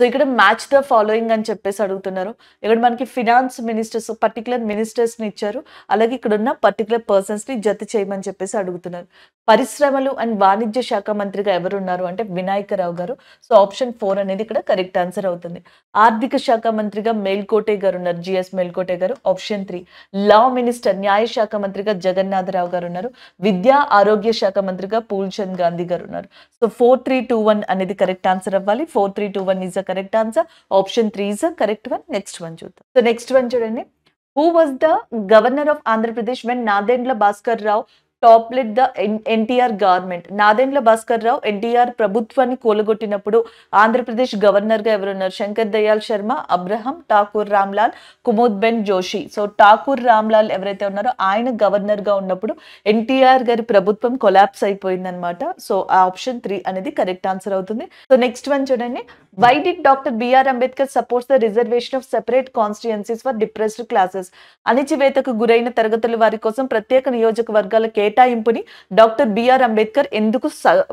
So ఇక్కడ match the following అని చెప్పేసి అడుగుతున్నారు ఇక్కడ మనకి ఫినాన్స్ మినిస్టర్స్ పర్టికులర్ మినిస్టర్స్ని ఇచ్చారు అలాగే ఇక్కడ ఉన్న పర్టికులర్ పర్సన్స్ని జత చేయమని చెప్పేసి అడుగుతున్నారు పరిశ్రమలు అండ్ వాణిజ్య శాఖ మంత్రిగా ఎవరున్నారు అంటే వినాయకరావు గారు సో ఆప్షన్ ఫోర్ అనేది ఇక్కడ కరెక్ట్ ఆన్సర్ అవుతుంది ఆర్థిక శాఖ మంత్రిగా మేల్కోటే గారు ఉన్నారు జిఎస్ మేల్కోటే గారు ఆప్షన్ త్రీ లా మినిస్టర్ న్యాయ శాఖ మంత్రిగా జగన్నాథరావు గారు ఉన్నారు విద్యా ఆరోగ్య శాఖ మంత్రిగా పూల్చంద్ గాంధీ గారు ఉన్నారు so four three two one అనేది కరెక్ట్ ఆన్సర్ అవ్వాలి four three two one is a correct answer option three is correct one next one చూద్దాం సో నెక్స్ట్ వన్ చూడండి who was the governor of Andhra Pradesh when Nadendla Bhaskar Rao toppled the NTR government Nadendla Bhaskar Rao NTR ప్రభుత్వాన్ని కూలగొట్టినప్పుడు Andhra Pradesh governor గా ఎవరున్నారు Shankar Dayal Sharma Abraham Thakur Ramlal Kumud Ben Joshi so Thakur Ramlal ఎవరైతే ఉన్నారో ఆయన governor గా ఉన్నప్పుడు ఎన్టీఆర్ గారి ప్రభుత్వం కొలాప్స్ అనమాట సో ఆ ఆప్షన్ త్రీ అనేది కరెక్ట్ ఆన్సర్ అవుతుంది సో నెక్స్ట్ వన్ చూడండి why did doctor BR Ambedkar supports the reservation of separate constituencies for depressed classes అణిచివేతకు గురైన తరగతుల వారి కోసం ప్రత్యేక నియోజకవర్గాల కేర్ కేటాయింపుని డాక్టర్ బిఆర్ అంబేద్కర్ ఎందుకు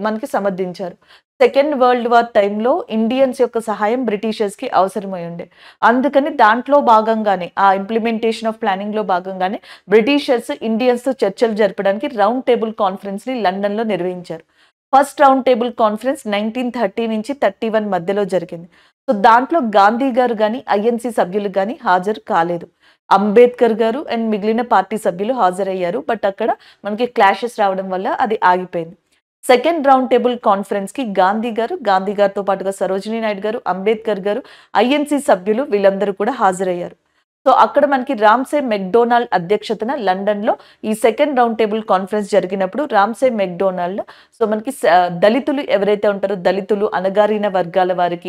మనకి సమర్థించారు సెకండ్ వరల్డ్ వార్ టైంలో ఇండియన్స్ యొక్క సహాయం బ్రిటిషర్స్కి అవసరమై ఉండే అందుకని దాంట్లో భాగంగానే ఆ ఇంప్లిమెంటేషన్ ఆఫ్ ప్లానింగ్లో భాగంగానే బ్రిటిషర్స్ ఇండియన్స్తో చర్చలు జరపడానికి రౌండ్ టేబుల్ కాన్ఫరెన్స్ని లండన్లో నిర్వహించారు first round table conference nineteen thirty నుంచి థర్టీ వన్ మధ్యలో జరిగింది సో దాంట్లో గాంధీ గారు కానీ ఐఎన్సీ సభ్యులు కానీ హాజరు కాలేదు అంబేద్కర్ గారు అండ్ మిగిలిన పార్టీ సభ్యులు హాజరయ్యారు బట్ అక్కడ మనకి క్లాషెస్ రావడం వల్ల అది ఆగిపోయింది సెకండ్ రౌండ్ టేబుల్ కాన్ఫరెన్స్ కి గాంధీ గారు గాంధీ గారితో పాటుగా సరోజినీ నాయుడు గారు అంబేద్కర్ గారు ఐఎన్సీ సభ్యులు వీళ్ళందరూ కూడా హాజరయ్యారు సో అక్కడ మనకి రామ్సే మెక్డోనాల్డ్ అధ్యక్షతన లండన్లో ఈ సెకండ్ రౌండ్ టేబుల్ కాన్ఫరెన్స్ జరిగినప్పుడు రామ్సే మెక్డోనాల్డ్ సో మనకి దళితులు ఎవరైతే ఉంటారో దళితులు అనగారిన వర్గాల వారికి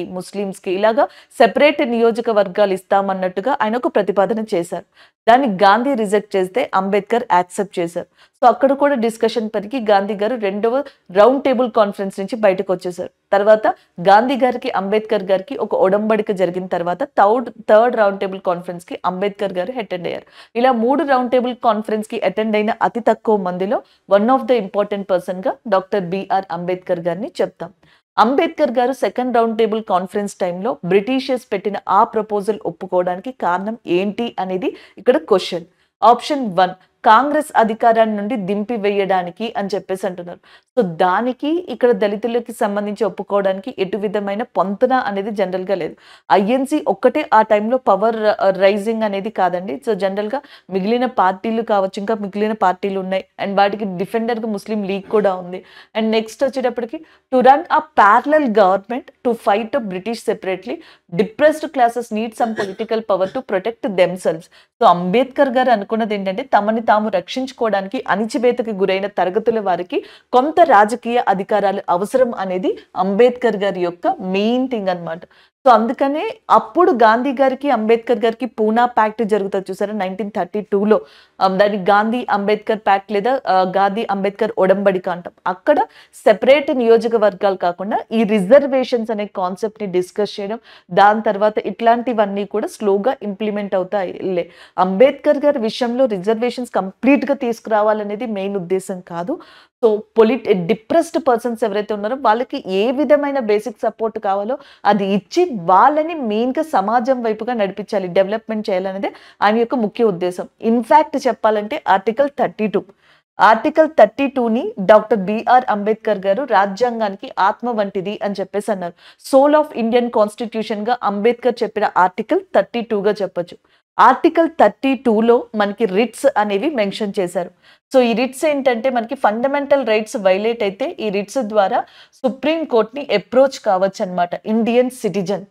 కి ఇలాగా సెపరేట్ నియోజకవర్గాలు ఇస్తామన్నట్టుగా ఆయన ఒక ప్రతిపాదన చేశారు దాన్ని గాంధీ రిజెక్ట్ చేస్తే అంబేద్కర్ యాక్సెప్ట్ చేశారు సో అక్కడ కూడా డిస్కషన్ పనికి గాంధీ గారు రెండవ రౌండ్ టేబుల్ కాన్ఫరెన్స్ నుంచి బయటకు వచ్చేసారు తర్వాత గాంధీ గారికి అంబేద్కర్ గారికి ఒక ఒడంబడిక జరిగిన తర్వాత థర్డ్ థర్డ్ రౌండ్ టేబుల్ కాన్ఫరెన్స్కి అంబేద్కర్ గారు అటెండ్ అయ్యారు ఇలా మూడు రౌండ్ టేబుల్ కాన్ఫరెన్స్కి అటెండ్ అయిన అతి తక్కువ మందిలో వన్ ఆఫ్ ద ఇంపార్టెంట్ పర్సన్గా డాక్టర్ బిఆర్ అంబేద్కర్ గారిని చెప్తాం అంబేద్కర్ గారు సెకండ్ రౌండ్ టేబుల్ కాన్ఫరెన్స్ టైంలో బ్రిటిషర్స్ పెట్టిన ఆ ప్రపోజల్ ఒప్పుకోవడానికి కారణం ఏంటి అనేది ఇక్కడ క్వశ్చన్ ఆప్షన్ వన్ కాంగ్రెస్ అధికారాన్ని నుండి దింపివేయడానికి అని చెప్పేసి అంటున్నారు సో దానికి ఇక్కడ దళితులకి సంబంధించి ఒప్పుకోవడానికి ఎటు విధమైన పొంతన అనేది జనరల్గా లేదు ఐఎన్సీ ఒక్కటే ఆ టైంలో పవర్ రైజింగ్ అనేది కాదండి సో జనరల్గా మిగిలిన పార్టీలు కావచ్చు ఇంకా మిగిలిన పార్టీలు ఉన్నాయి అండ్ వాటికి గా ముస్లిం లీగ్ కూడా ఉంది అండ్ నెక్స్ట్ వచ్చేటప్పటికి to run a parallel government to fight British separately depressed classes need some political power to protect themselves so Ambedkar గారు అనుకున్నది ఏంటంటే తమని తాము తాము రక్షించుకోవడానికి అణిచివేతకి గురైన తరగతుల వారికి కొంత రాజకీయ అధికారాలు అవసరం అనేది అంబేద్కర్ గారి యొక్క మెయిన్ థింగ్ అనమాట సో అందుకనే అప్పుడు గాంధీ గారికి అంబేద్కర్ గారికి పూనా ప్యాక్ట్ జరుగుతుంది చూసారా నైన్టీన్ థర్టీ టూలో um, దాన్ని గాంధీ అంబేద్కర్ ప్యాక్ట్ లేదా గాంధీ అంబేద్కర్ ఒడంబడి అంటాం అక్కడ సెపరేట్ నియోజకవర్గాలు కాకుండా ఈ రిజర్వేషన్స్ అనే కాన్సెప్ట్ ని డిస్కస్ చేయడం దాని తర్వాత ఇట్లాంటివన్నీ కూడా స్లోగా ఇంప్లిమెంట్ అవుతాయి అంబేద్కర్ గారి విషయంలో రిజర్వేషన్స్ కంప్లీట్గా తీసుకురావాలనేది మెయిన్ ఉద్దేశం కాదు సో పొలిట్ డిప్రెస్డ్ పర్సన్స్ ఎవరైతే ఉన్నారో వాళ్ళకి ఏ విధమైన బేసిక్ సపోర్ట్ కావాలో అది ఇచ్చి వాళ్ళని మెయిన్గా సమాజం వైపుగా నడిపించాలి డెవలప్మెంట్ చేయాలనేది ఆయన యొక్క ముఖ్య ఉద్దేశం ఇన్ఫ్యాక్ట్ చెప్పాలంటే article thirty two article thirty టూని డాక్టర్ బిఆర్ అంబేద్కర్ గారు రాజ్యాంగానికి ఆత్మ వంటిది అని చెప్పేసి అన్నారు సోల్ ఆఫ్ ఇండియన్ కాన్స్టిట్యూషన్గా అంబేద్కర్ చెప్పిన ఆర్టికల్ థర్టీ టూగా చెప్పచ్చు ఆర్టికల్ థర్టీ టూలో మనకి రిట్స్ అనేవి మెన్షన్ చేశారు సో ఈ రిట్స్ ఏంటంటే మనకి ఫండమెంటల్ రైట్స్ వైలేట్ అయితే ఈ రిట్స్ ద్వారా సుప్రీంకోర్ట్ని అప్రోచ్ కావచ్చు అనమాట ఇండియన్ సిటిజన్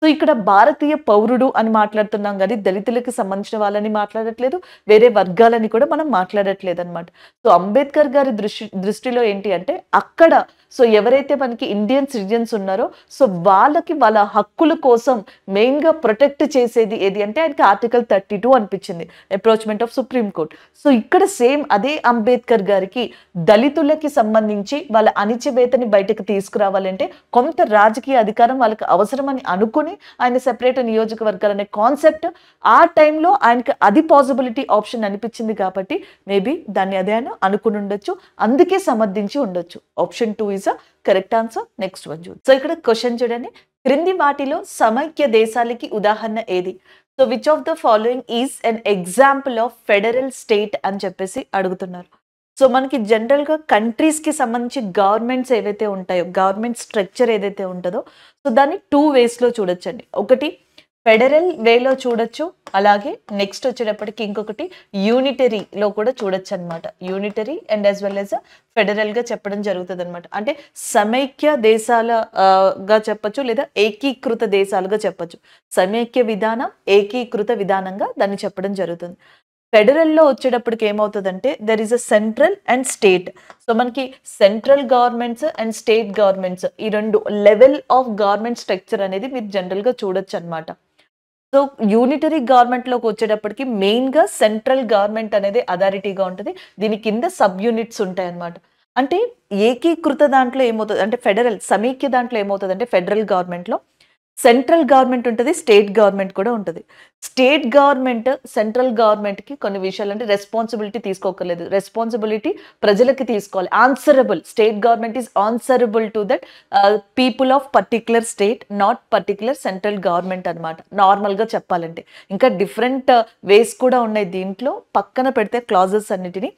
సో ఇక్కడ భారతీయ పౌరుడు అని మాట్లాడుతున్నాం కానీ దళితులకు సంబంధించిన వాళ్ళని మాట్లాడట్లేదు వేరే వర్గాలని కూడా మనం మాట్లాడట్లేదు అనమాట సో అంబేద్కర్ గారి దృష్టి దృష్టిలో ఏంటి అంటే అక్కడ సో ఎవరైతే మనకి ఇండియన్ సిటిజన్స్ ఉన్నారో సో వాళ్ళకి వాళ్ళ హక్కుల కోసం మెయిన్గా ప్రొటెక్ట్ చేసేది ఏది అంటే ఆయనకి ఆర్టికల్ థర్టీ టూ అనిపించింది approachment of supreme court so ఇక్కడ సేమ్ అదే అంబేద్కర్ గారికి దళితులకి సంబంధించి వాళ్ళ అణిచివేతని బయటకు తీసుకురావాలంటే కొంత రాజకీయ అధికారం వాళ్ళకి అవసరమని అనుకుని ఆయన సెపరేట్ నియోజకవర్గాలు అనే కాన్సెప్ట్ ఆ టైంలో ఆయనకి అది పాసిబిలిటీ ఆప్షన్ అనిపించింది కాబట్టి మేబీ దాన్ని అదే అనుకుని ఉండొచ్చు అందుకే సమర్థించి ఉండొచ్చు option two is is a correct answer next one చూడు సో ఇక్కడ క్వశ్చన్ చూడండి క్రింది వాటిలో సమైక్య దేశాలకి ఉదాహరణ ఏది so which of the following is an example of federal state అని చెప్పేసి అడుగుతున్నారు సో మనకి జనరల్గా కంట్రీస్కి సంబంధించి గవర్నమెంట్స్ ఏవైతే ఉంటాయో గవర్నమెంట్ స్ట్రక్చర్ ఏదైతే ఉంటుందో సో దాన్ని టూ వేస్లో చూడొచ్చండి ఒకటి ఫెడరల్ వేలో చూడొచ్చు అలాగే నెక్స్ట్ వచ్చేటప్పటికి ఇంకొకటి యూనిటరీలో కూడా చూడొచ్చు అనమాట unitary and as well as ఫెడరల్గా చెప్పడం జరుగుతుంది అనమాట అంటే సమైక్య దేశాలగా చెప్పచ్చు లేదా ఏకీకృత దేశాలుగా చెప్పచ్చు సమైక్య విధానం ఏకీకృత విధానంగా దాన్ని చెప్పడం జరుగుతుంది ఫెడరల్లో వచ్చేటప్పటికి ఏమవుతుందంటే there is a central and state so మనకి central governments and state governments ఈ రెండు లెవెల్ ఆఫ్ గవర్నమెంట్ స్ట్రక్చర్ అనేది మీరు జనరల్గా చూడొచ్చు అనమాట సో యూనిటరీ గవర్నమెంట్లోకి వచ్చేటప్పటికి మెయిన్గా సెంట్రల్ గవర్నమెంట్ అనేది అథారిటీగా ఉంటుంది దీని కింద సబ్ యూనిట్స్ ఉంటాయి అన్నమాట అంటే ఏకీకృత దాంట్లో ఏమవుతుంది అంటే ఫెడరల్ సమీక్య దాంట్లో ఏమవుతుంది అంటే ఫెడరల్ గవర్నమెంట్లో సెంట్రల్ గవర్నమెంట్ ఉంటుంది స్టేట్ గవర్నమెంట్ కూడా ఉంటుంది స్టేట్ గవర్నమెంట్ సెంట్రల్ గవర్నమెంట్కి కొన్ని విషయాలు అంటే రెస్పాన్సిబిలిటీ తీసుకోకర్లేదు రెస్పాన్సిబిలిటీ ప్రజలకి తీసుకోవాలి answerable state government is answerable to that people of particular state not particular central government అనమాట నార్మల్గా చెప్పాలంటే ఇంకా డిఫరెంట్ వేస్ కూడా ఉన్నాయి దీంట్లో పక్కన పెడితే క్లాజెస్ అన్నిటినీ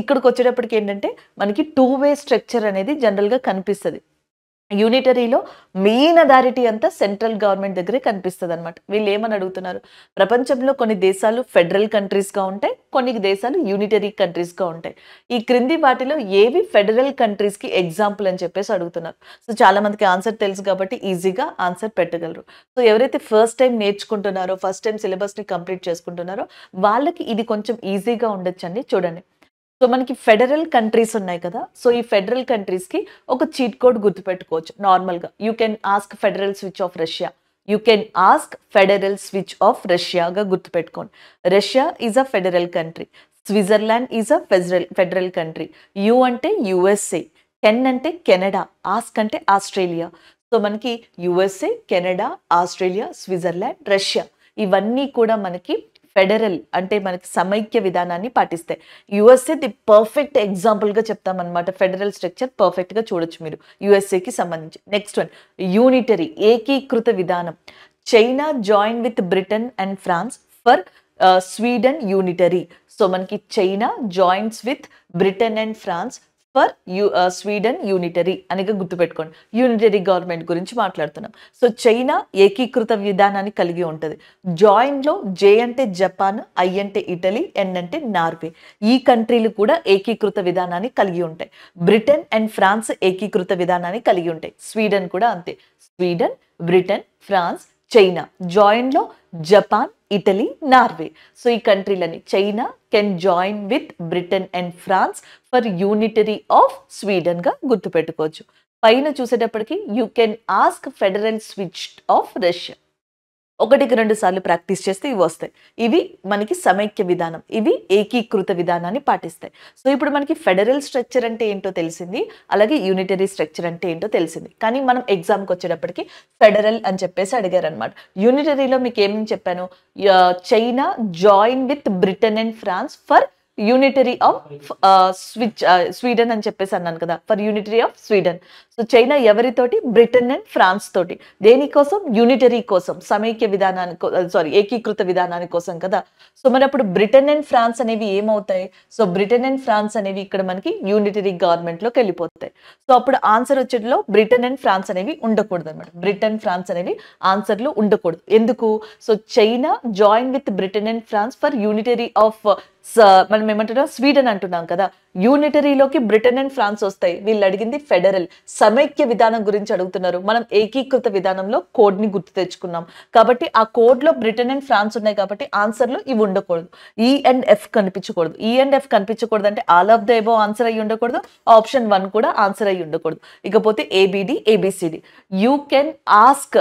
ఇక్కడికి వచ్చేటప్పటికి ఏంటంటే మనకి టూ వే స్ట్రక్చర్ అనేది జనరల్గా కనిపిస్తుంది యూనిటరీలో మెయిన్ అథారిటీ అంతా సెంట్రల్ గవర్నమెంట్ దగ్గరే కనిపిస్తుంది అనమాట వీళ్ళు ఏమని అడుగుతున్నారు ప్రపంచంలో కొన్ని దేశాలు ఫెడరల్ కంట్రీస్గా ఉంటాయి కొన్ని దేశాలు యూనిటరీ కంట్రీస్గా ఉంటాయి ఈ క్రింది వాటిలో ఏవి ఫెడరల్ కంట్రీస్కి ఎగ్జాంపుల్ అని చెప్పేసి అడుగుతున్నారు సో చాలామందికి ఆన్సర్ తెలుసు కాబట్టి ఈజీగా ఆన్సర్ పెట్టగలరు సో ఎవరైతే ఫస్ట్ టైం నేర్చుకుంటున్నారో ఫస్ట్ టైం సిలబస్ని కంప్లీట్ చేసుకుంటున్నారో వాళ్ళకి ఇది కొంచెం ఈజీగా ఉండొచ్చండి చూడండి సో మనకి ఫెడరల్ కంట్రీస్ ఉన్నాయి కదా సో ఈ ఫెడరల్ కంట్రీస్కి ఒక చీట్ కోడ్ గుర్తుపెట్టుకోవచ్చు నార్మల్గా you can ask federal switch off Russia you can ask federal switch off రష్యాగా గుర్తుపెట్టుకోండి Russia is a federal country Switzerland is a federal federal country you అంటే యుఎస్ఏ కెన్ అంటే Canada ask అంటే Australia so మనకి USA Canada Australia Switzerland Russia ఇవన్నీ కూడా మనకి federal అంటే మనకి సమైక్య విధానాన్ని పాటిస్తాయి యుఎస్ఏ ది పర్ఫెక్ట్ ఎగ్జాంపుల్గా చెప్తామన్నమాట ఫెడరల్ స్ట్రక్చర్ పర్ఫెక్ట్గా చూడొచ్చు మీరు యుఎస్ఏకి సంబంధించి నెక్స్ట్ వన్ యూనిటరీ ఏకీకృత విధానం China join with Britain and France for Sweden unitary so మనకి China joints with Britain and France for you Sweden unitary అని గుర్తుపెట్టుకోండి యూనిటరీ గవర్నమెంట్ గురించి మాట్లాడుతున్నాం సో చైనా ఏకీకృత విధానాన్ని కలిగి ఉంటుంది జాయింట్లో జే అంటే జపాన్ ఐ అంటే ఇటలీ ఎన్ అంటే నార్వే ఈ కంట్రీలు కూడా ఏకీకృత విధానాన్ని కలిగి ఉంటాయి బ్రిటన్ అండ్ ఫ్రాన్స్ ఏకీకృత విధానాన్ని కలిగి ఉంటాయి స్వీడన్ కూడా అంతే స్వీడన్ బ్రిటన్ ఫ్రాన్స్ చైనా జాయింట్లో జపాన్ ఇటలీ నార్వే సో ఈ కంట్రీలని China can join with Britain and France for unitary of Sweden గా గుర్తుపెట్టుకోవచ్చు పైన చూసేటప్పటికి you can ask federal switch off Russia ఒకటికి రెండు సార్లు ప్రాక్టీస్ చేస్తే ఇవి వస్తాయి ఇవి మనకి సమైక్య విధానం ఇవి ఏకీకృత విధానాన్ని పాటిస్తాయి సో ఇప్పుడు మనకి ఫెడరల్ స్ట్రక్చర్ అంటే ఏంటో తెలిసింది అలాగే యూనిటరీ స్ట్రక్చర్ అంటే ఏంటో తెలిసింది కానీ మనం ఎగ్జామ్కి వచ్చేటప్పటికి ఫెడరల్ అని చెప్పేసి అడిగారు అనమాట యూనిటరీలో మీకు ఏమేమి చెప్పాను China join with Britain and France for unitary of switch Sweden అని చెప్పేసి అన్నాను కదా for unitary of Sweden so China ఎవరితోటి బ్రిటన్ అండ్ ఫ్రాన్స్ తోటి దేనికోసం యూనిటరీ కోసం సమైక్య విధానానికి సారీ uh, ఏకీకృత విధానాని కోసం కదా సో మరి అప్పుడు బ్రిటన్ అండ్ ఫ్రాన్స్ అనేవి ఏమవుతాయి సో బ్రిటన్ అండ్ ఫ్రాన్స్ అనేవి ఇక్కడ మనకి యూనిటరీ గవర్నమెంట్లోకి వెళ్ళిపోతాయి సో అప్పుడు ఆన్సర్ వచ్చేట్లో బ్రిటన్ అండ్ ఫ్రాన్స్ అనేవి ఉండకూడదు అనమాట బ్రిటన్ ఫ్రాన్స్ అనేవి ఆన్సర్లు ఉండకూడదు ఎందుకు so China join with Britain and France for unitary of మనం ఏమంటున్నాం స్వీడన్ అంటున్నాం కదా యూనిటరీలోకి బ్రిటన్ అండ్ ఫ్రాన్స్ వస్తాయి వీళ్ళు అడిగింది ఫెడరల్ సమైక్య విధానం గురించి అడుగుతున్నారు మనం ఏకీకృత విధానంలో కోడ్ని గుర్తు తెచ్చుకున్నాం కాబట్టి ఆ కోడ్లో బ్రిటన్ అండ్ ఫ్రాన్స్ ఉన్నాయి కాబట్టి ఆన్సర్లు ఇవి ఉండకూడదు ఈ అండ్ ఎఫ్ కనిపించకూడదు ఈ అండ్ ఎఫ్ కనిపించకూడదు అంటే all of the above answer అయ్యి ఉండకూడదు ఆప్షన్ వన్ కూడా ఆన్సర్ అయ్యి ఉండకూడదు ఇకపోతే ABD ABCD you can ask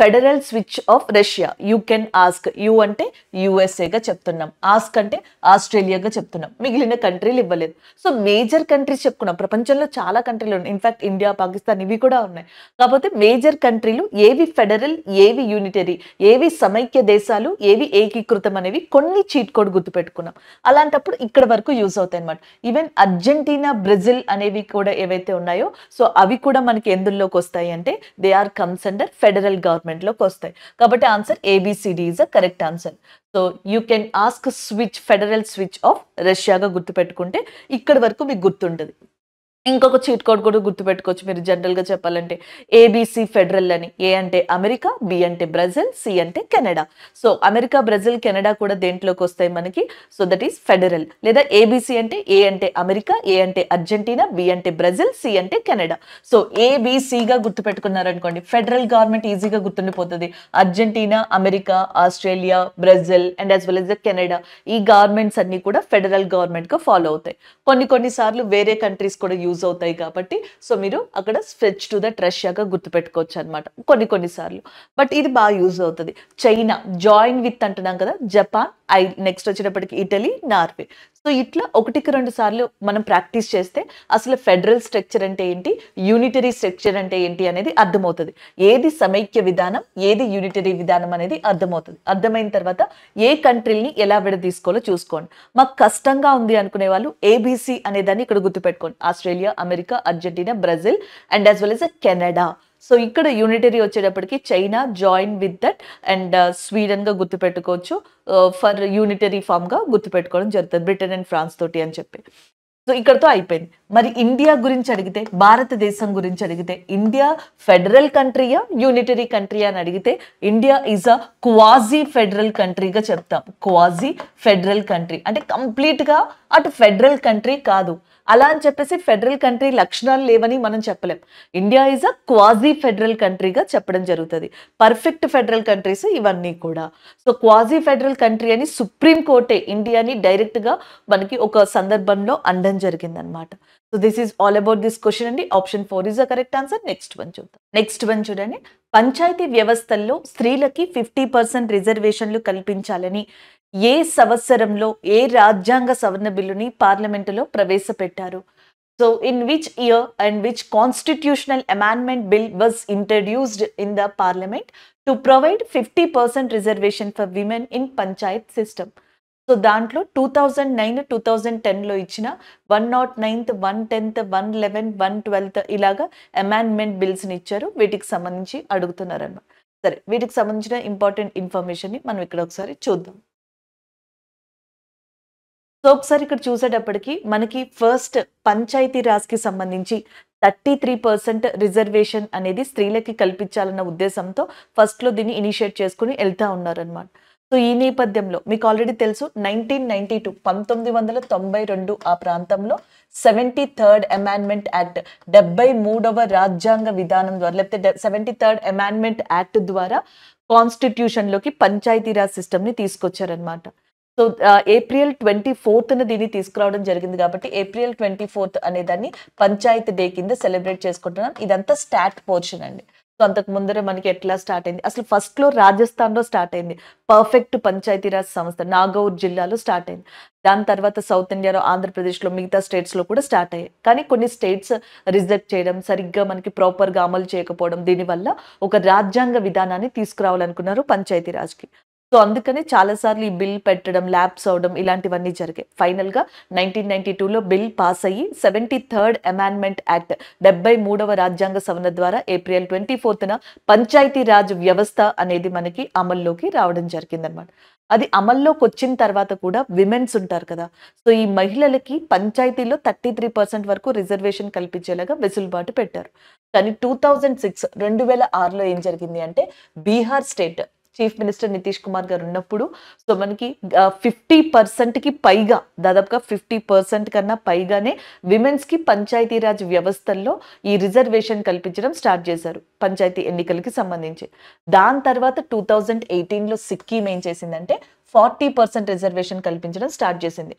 federal switch off Russia you can ask you అంటే యూఎస్ఏగా చెప్తున్నాం ఆస్క్ అంటే ఆస్ట్రేలియాగా చెప్తున్నాం మిగిలిన కంట్రీలు ఇవ్వలేదు సో మేజర్ కంట్రీస్ చెప్పుకున్నాం ప్రపంచంలో చాలా కంట్రీలు ఉన్నాయి ఇన్ఫాక్ట్ ఇండియా పాకిస్తాన్ ఇవి కూడా ఉన్నాయి కాకపోతే మేజర్ కంట్రీలు ఏవి ఫెడరల్ ఏవి యూనిటరీ ఏవి సమైక్య దేశాలు ఏవి ఏకీకృతం అనేవి కొన్ని చీట్ కోడ్ గుర్తుపెట్టుకున్నాం అలాంటప్పుడు ఇక్కడ వరకు యూజ్ అవుతాయి అనమాట ఈవెన్ అర్జెంటీనా బ్రెజిల్ అనేవి కూడా ఏవైతే ఉన్నాయో సో అవి కూడా మనకి ఎందులోకి వస్తాయి అంటే they are comes under federal గవర్నమెంట్లోకి వస్తాయి కాబట్టి answer ABCD is a correct answer so you can ask switch federal switch off రష్యాగా గుర్తుపెట్టుకుంటే ఇక్కడ వరకు మీకు గుర్తుంటుంది ఇంకొక చీట్ కోడ్ కూడా గుర్తుపెట్టుకోవచ్చు మీరు జనరల్గా చెప్పాలంటే ఏబీసీ ఫెడరల్ అని ఏ అంటే అమెరికా బి అంటే బ్రెజిల్ సి అంటే Canada so America Brazil Canada కూడా దేంట్లోకి వస్తాయి మనకి సో దట్ ఈస్ ఫెడరల్ లేదా ఏబీసీ అంటే ఏ అంటే అమెరికా ఏ అంటే అర్జెంటీనా బి అంటే బ్రెజిల్ సి అంటే కెనడా సో ఏబీసీగా గుర్తుపెట్టుకున్నారనుకోండి ఫెడరల్ గవర్నమెంట్ ఈజీగా గుర్తుండిపోతుంది Argentina America Australia Brazil and as well as the Canada ఈ గవర్నమెంట్స్ అన్నీ కూడా ఫెడరల్ గవర్నమెంట్గా ఫాలో అవుతాయి కొన్ని కొన్నిసార్లు వేరే కంట్రీస్ కూడా యూజ్ యూజ్ అవుతాయి కాబట్టి సో మీరు అక్కడ స్ట్రెచ్ టు ద ట్రెష్యాగా గుర్తుపెట్టుకోవచ్చు అనమాట కొన్ని కొన్నిసార్లు బట్ ఇది బాగా యూజ్ అవుతుంది చైనా జాయిన్ విత్ అంటున్నాం కదా జపాన్ ఐ నెక్స్ట్ వచ్చేటప్పటికి ఇటలీ నార్వే సో ఇట్లా ఒకటికి రెండు సార్లు మనం ప్రాక్టీస్ చేస్తే అసలు ఫెడరల్ స్ట్రక్చర్ అంటే ఏంటి యూనిటరీ స్ట్రక్చర్ అంటే ఏంటి అనేది అర్థమవుతుంది ఏది సమైక్య విధానం ఏది యూనిటరీ విధానం అనేది అర్థమవుతుంది అర్థమైన తర్వాత ఏ కంట్రీని ఎలా విడదీసుకోవాలో చూసుకోండి మాకు కష్టంగా ఉంది అనుకునే వాళ్ళు ఏబీసీ అనేదాన్ని ఇక్కడ గుర్తుపెట్టుకోండి Australia America Argentina Brazil and as well as Canada so ఇక్కడ యూనిటరీ వచ్చేటప్పటికి China join with that and స్వీడన్గా గుర్తుపెట్టుకోవచ్చు ఫర్ యూనిటరీ ఫామ్గా గుర్తుపెట్టుకోవడం జరుగుతుంది బ్రిటన్ అండ్ ఫ్రాన్స్ తోటి అని చెప్పి సో ఇక్కడతో అయిపోయింది మరి ఇండియా గురించి అడిగితే భారతదేశం గురించి అడిగితే ఇండియా ఫెడరల్ కంట్రీయా యూనిటరీ కంట్రీ అని అడిగితే India is a quasi federal కంట్రీగా చెప్తాం క్వాజీ ఫెడరల్ కంట్రీ అంటే కంప్లీట్గా అటు ఫెడరల్ కంట్రీ కాదు అలా అని చెప్పేసి ఫెడరల్ కంట్రీ లక్షణాలు లేవని మనం చెప్పలేం India is a quasi federal కంట్రీగా చెప్పడం జరుగుతుంది పర్ఫెక్ట్ ఫెడరల్ కంట్రీస్ ఇవన్నీ కూడా సో క్వాజీ ఫెడరల్ కంట్రీ అని సుప్రీం కోర్టే ఇండియాని డైరెక్ట్గా మనకి ఒక సందర్భంలో అనడం జరిగిందనమాట so this is all about this question అండి option four is a correct answer next one చూద్దాం నెక్స్ట్ వన్ చూడండి పంచాయతీ వ్యవస్థల్లో స్త్రీలకి ఫిఫ్టీ పర్సెంట్ రిజర్వేషన్లు కల్పించాలని ఏ సంవత్సరంలో ఏ రాజ్యాంగ సవరణ బిల్లుని పార్లమెంటులో ప్రవేశపెట్టారు so in which year and which constitutional amendment bill was introduced in the parliament to provide fifty percent reservation for women in panchayat system so దాంట్లో two thousand nine two thousand టెన్లో ఇచ్చిన one nought ninth one tenth one eleven one twelfth ఇలాగా అమాండ్మెంట్ బిల్స్ని ఇచ్చారు వీటికి సంబంధించి అడుగుతున్నారన్నమాట సరే వీటికి సంబంధించిన ఇంపార్టెంట్ ఇన్ఫర్మేషన్ని మనం ఇక్కడ ఒకసారి చూద్దాం సో ఒకసారి ఇక్కడ చూసేటప్పటికి మనకి ఫస్ట్ పంచాయతీ రాజ్కి సంబంధించి థర్టీ త్రీ పర్సెంట్ రిజర్వేషన్ అనేది స్త్రీలకి కల్పించాలన్న ఉద్దేశంతో ఫస్ట్లో దీన్ని ఇనిషియేట్ చేసుకుని వెళ్తూ ఉన్నారనమాట సో ఈ నేపథ్యంలో మీకు ఆల్రెడీ తెలుసు నైన్టీన్ నైన్టీ టూ పంతొమ్మిది వందల తొంభై రెండు ఆ ప్రాంతంలో సెవెంటీ థర్డ్ అమాండ్మెంట్ యాక్ట్ డెబ్బై మూడవ రాజ్యాంగ విధానం ద్వారా లేకపోతే సెవెంటీ థర్డ్ అమాండ్మెంట్ యాక్ట్ ద్వారా కాన్స్టిట్యూషన్లోకి పంచాయతీరాజ్ సిస్టమ్ని తీసుకొచ్చారనమాట సో ఏప్రిల్ ట్వంటీ ఫోర్త్న దీన్ని తీసుకురావడం జరిగింది కాబట్టి ఏప్రిల్ ట్వంటీ ఫోర్త్ అనే దాన్ని పంచాయత్ డే కింద సెలబ్రేట్ చేసుకుంటున్నాం ఇదంతా స్టాట్ పోర్షన్ అండి సో అంతకు ముందరే మనకి ఎట్లా స్టార్ట్ అయింది అసలు ఫస్ట్లో రాజస్థాన్లో స్టార్ట్ అయింది పర్ఫెక్ట్ పంచాయతీరాజ్ సంస్థ నాగౌర్ జిల్లాలో స్టార్ట్ అయింది దాని తర్వాత సౌత్ ఇండియాలో ఆంధ్రప్రదేశ్లో మిగతా స్టేట్స్లో కూడా స్టార్ట్ అయ్యాయి కానీ కొన్ని స్టేట్స్ రిజెక్ట్ చేయడం సరిగ్గా మనకి ప్రాపర్గా అమలు చేయకపోవడం దీనివల్ల ఒక రాజ్యాంగ విధానాన్ని తీసుకురావాలనుకున్నారు పంచాయతీరాజ్కి సో అందుకని చాలాసార్లు ఈ బిల్ పెట్టడం ల్యాబ్స్ అవడం ఇలాంటివన్నీ జరిగాయి ఫైనల్గా నైన్టీన్ నైన్టీ టూలో బిల్ పాస్ అయ్యి సెవెంటీ థర్డ్ అమెండ్మెంట్ యాక్ట్ డెబ్బై మూడవ రాజ్యాంగ సవరణ ద్వారా ఏప్రిల్ ట్వంటీ ఫోర్త్న పంచాయతీరాజ్ వ్యవస్థ అనేది మనకి అమల్లోకి రావడం జరిగిందనమాట అది అమల్లోకి వచ్చిన తర్వాత కూడా విమెన్స్ ఉంటారు కదా సో ఈ మహిళలకి పంచాయతీలో థర్టీ త్రీ పర్సెంట్ వరకు రిజర్వేషన్ కల్పించేలాగా వెసులుబాటు పెట్టారు కానీ టూ థౌజండ్ సిక్స్ రెండు వేల ఆరులో ఏం జరిగింది అంటే Bihar state chief minister Nitish Kumar గారు ఉన్నప్పుడు సో మనకి ఫిఫ్టీ పర్సెంట్కి పైగా దాదాపుగా ఫిఫ్టీ పర్సెంట్ కన్నా పైగానే విమెన్స్కి పంచాయతీరాజ్ వ్యవస్థల్లో ఈ రిజర్వేషన్ కల్పించడం స్టార్ట్ చేశారు పంచాయతీ ఎన్నికలకి సంబంధించి దాని తర్వాత టూ థౌజండ్ ఎయిటీన్లో సిక్కిం ఏం చేసిందంటే ఫార్టీ పర్సెంట్ రిజర్వేషన్ కల్పించడం స్టార్ట్ చేసింది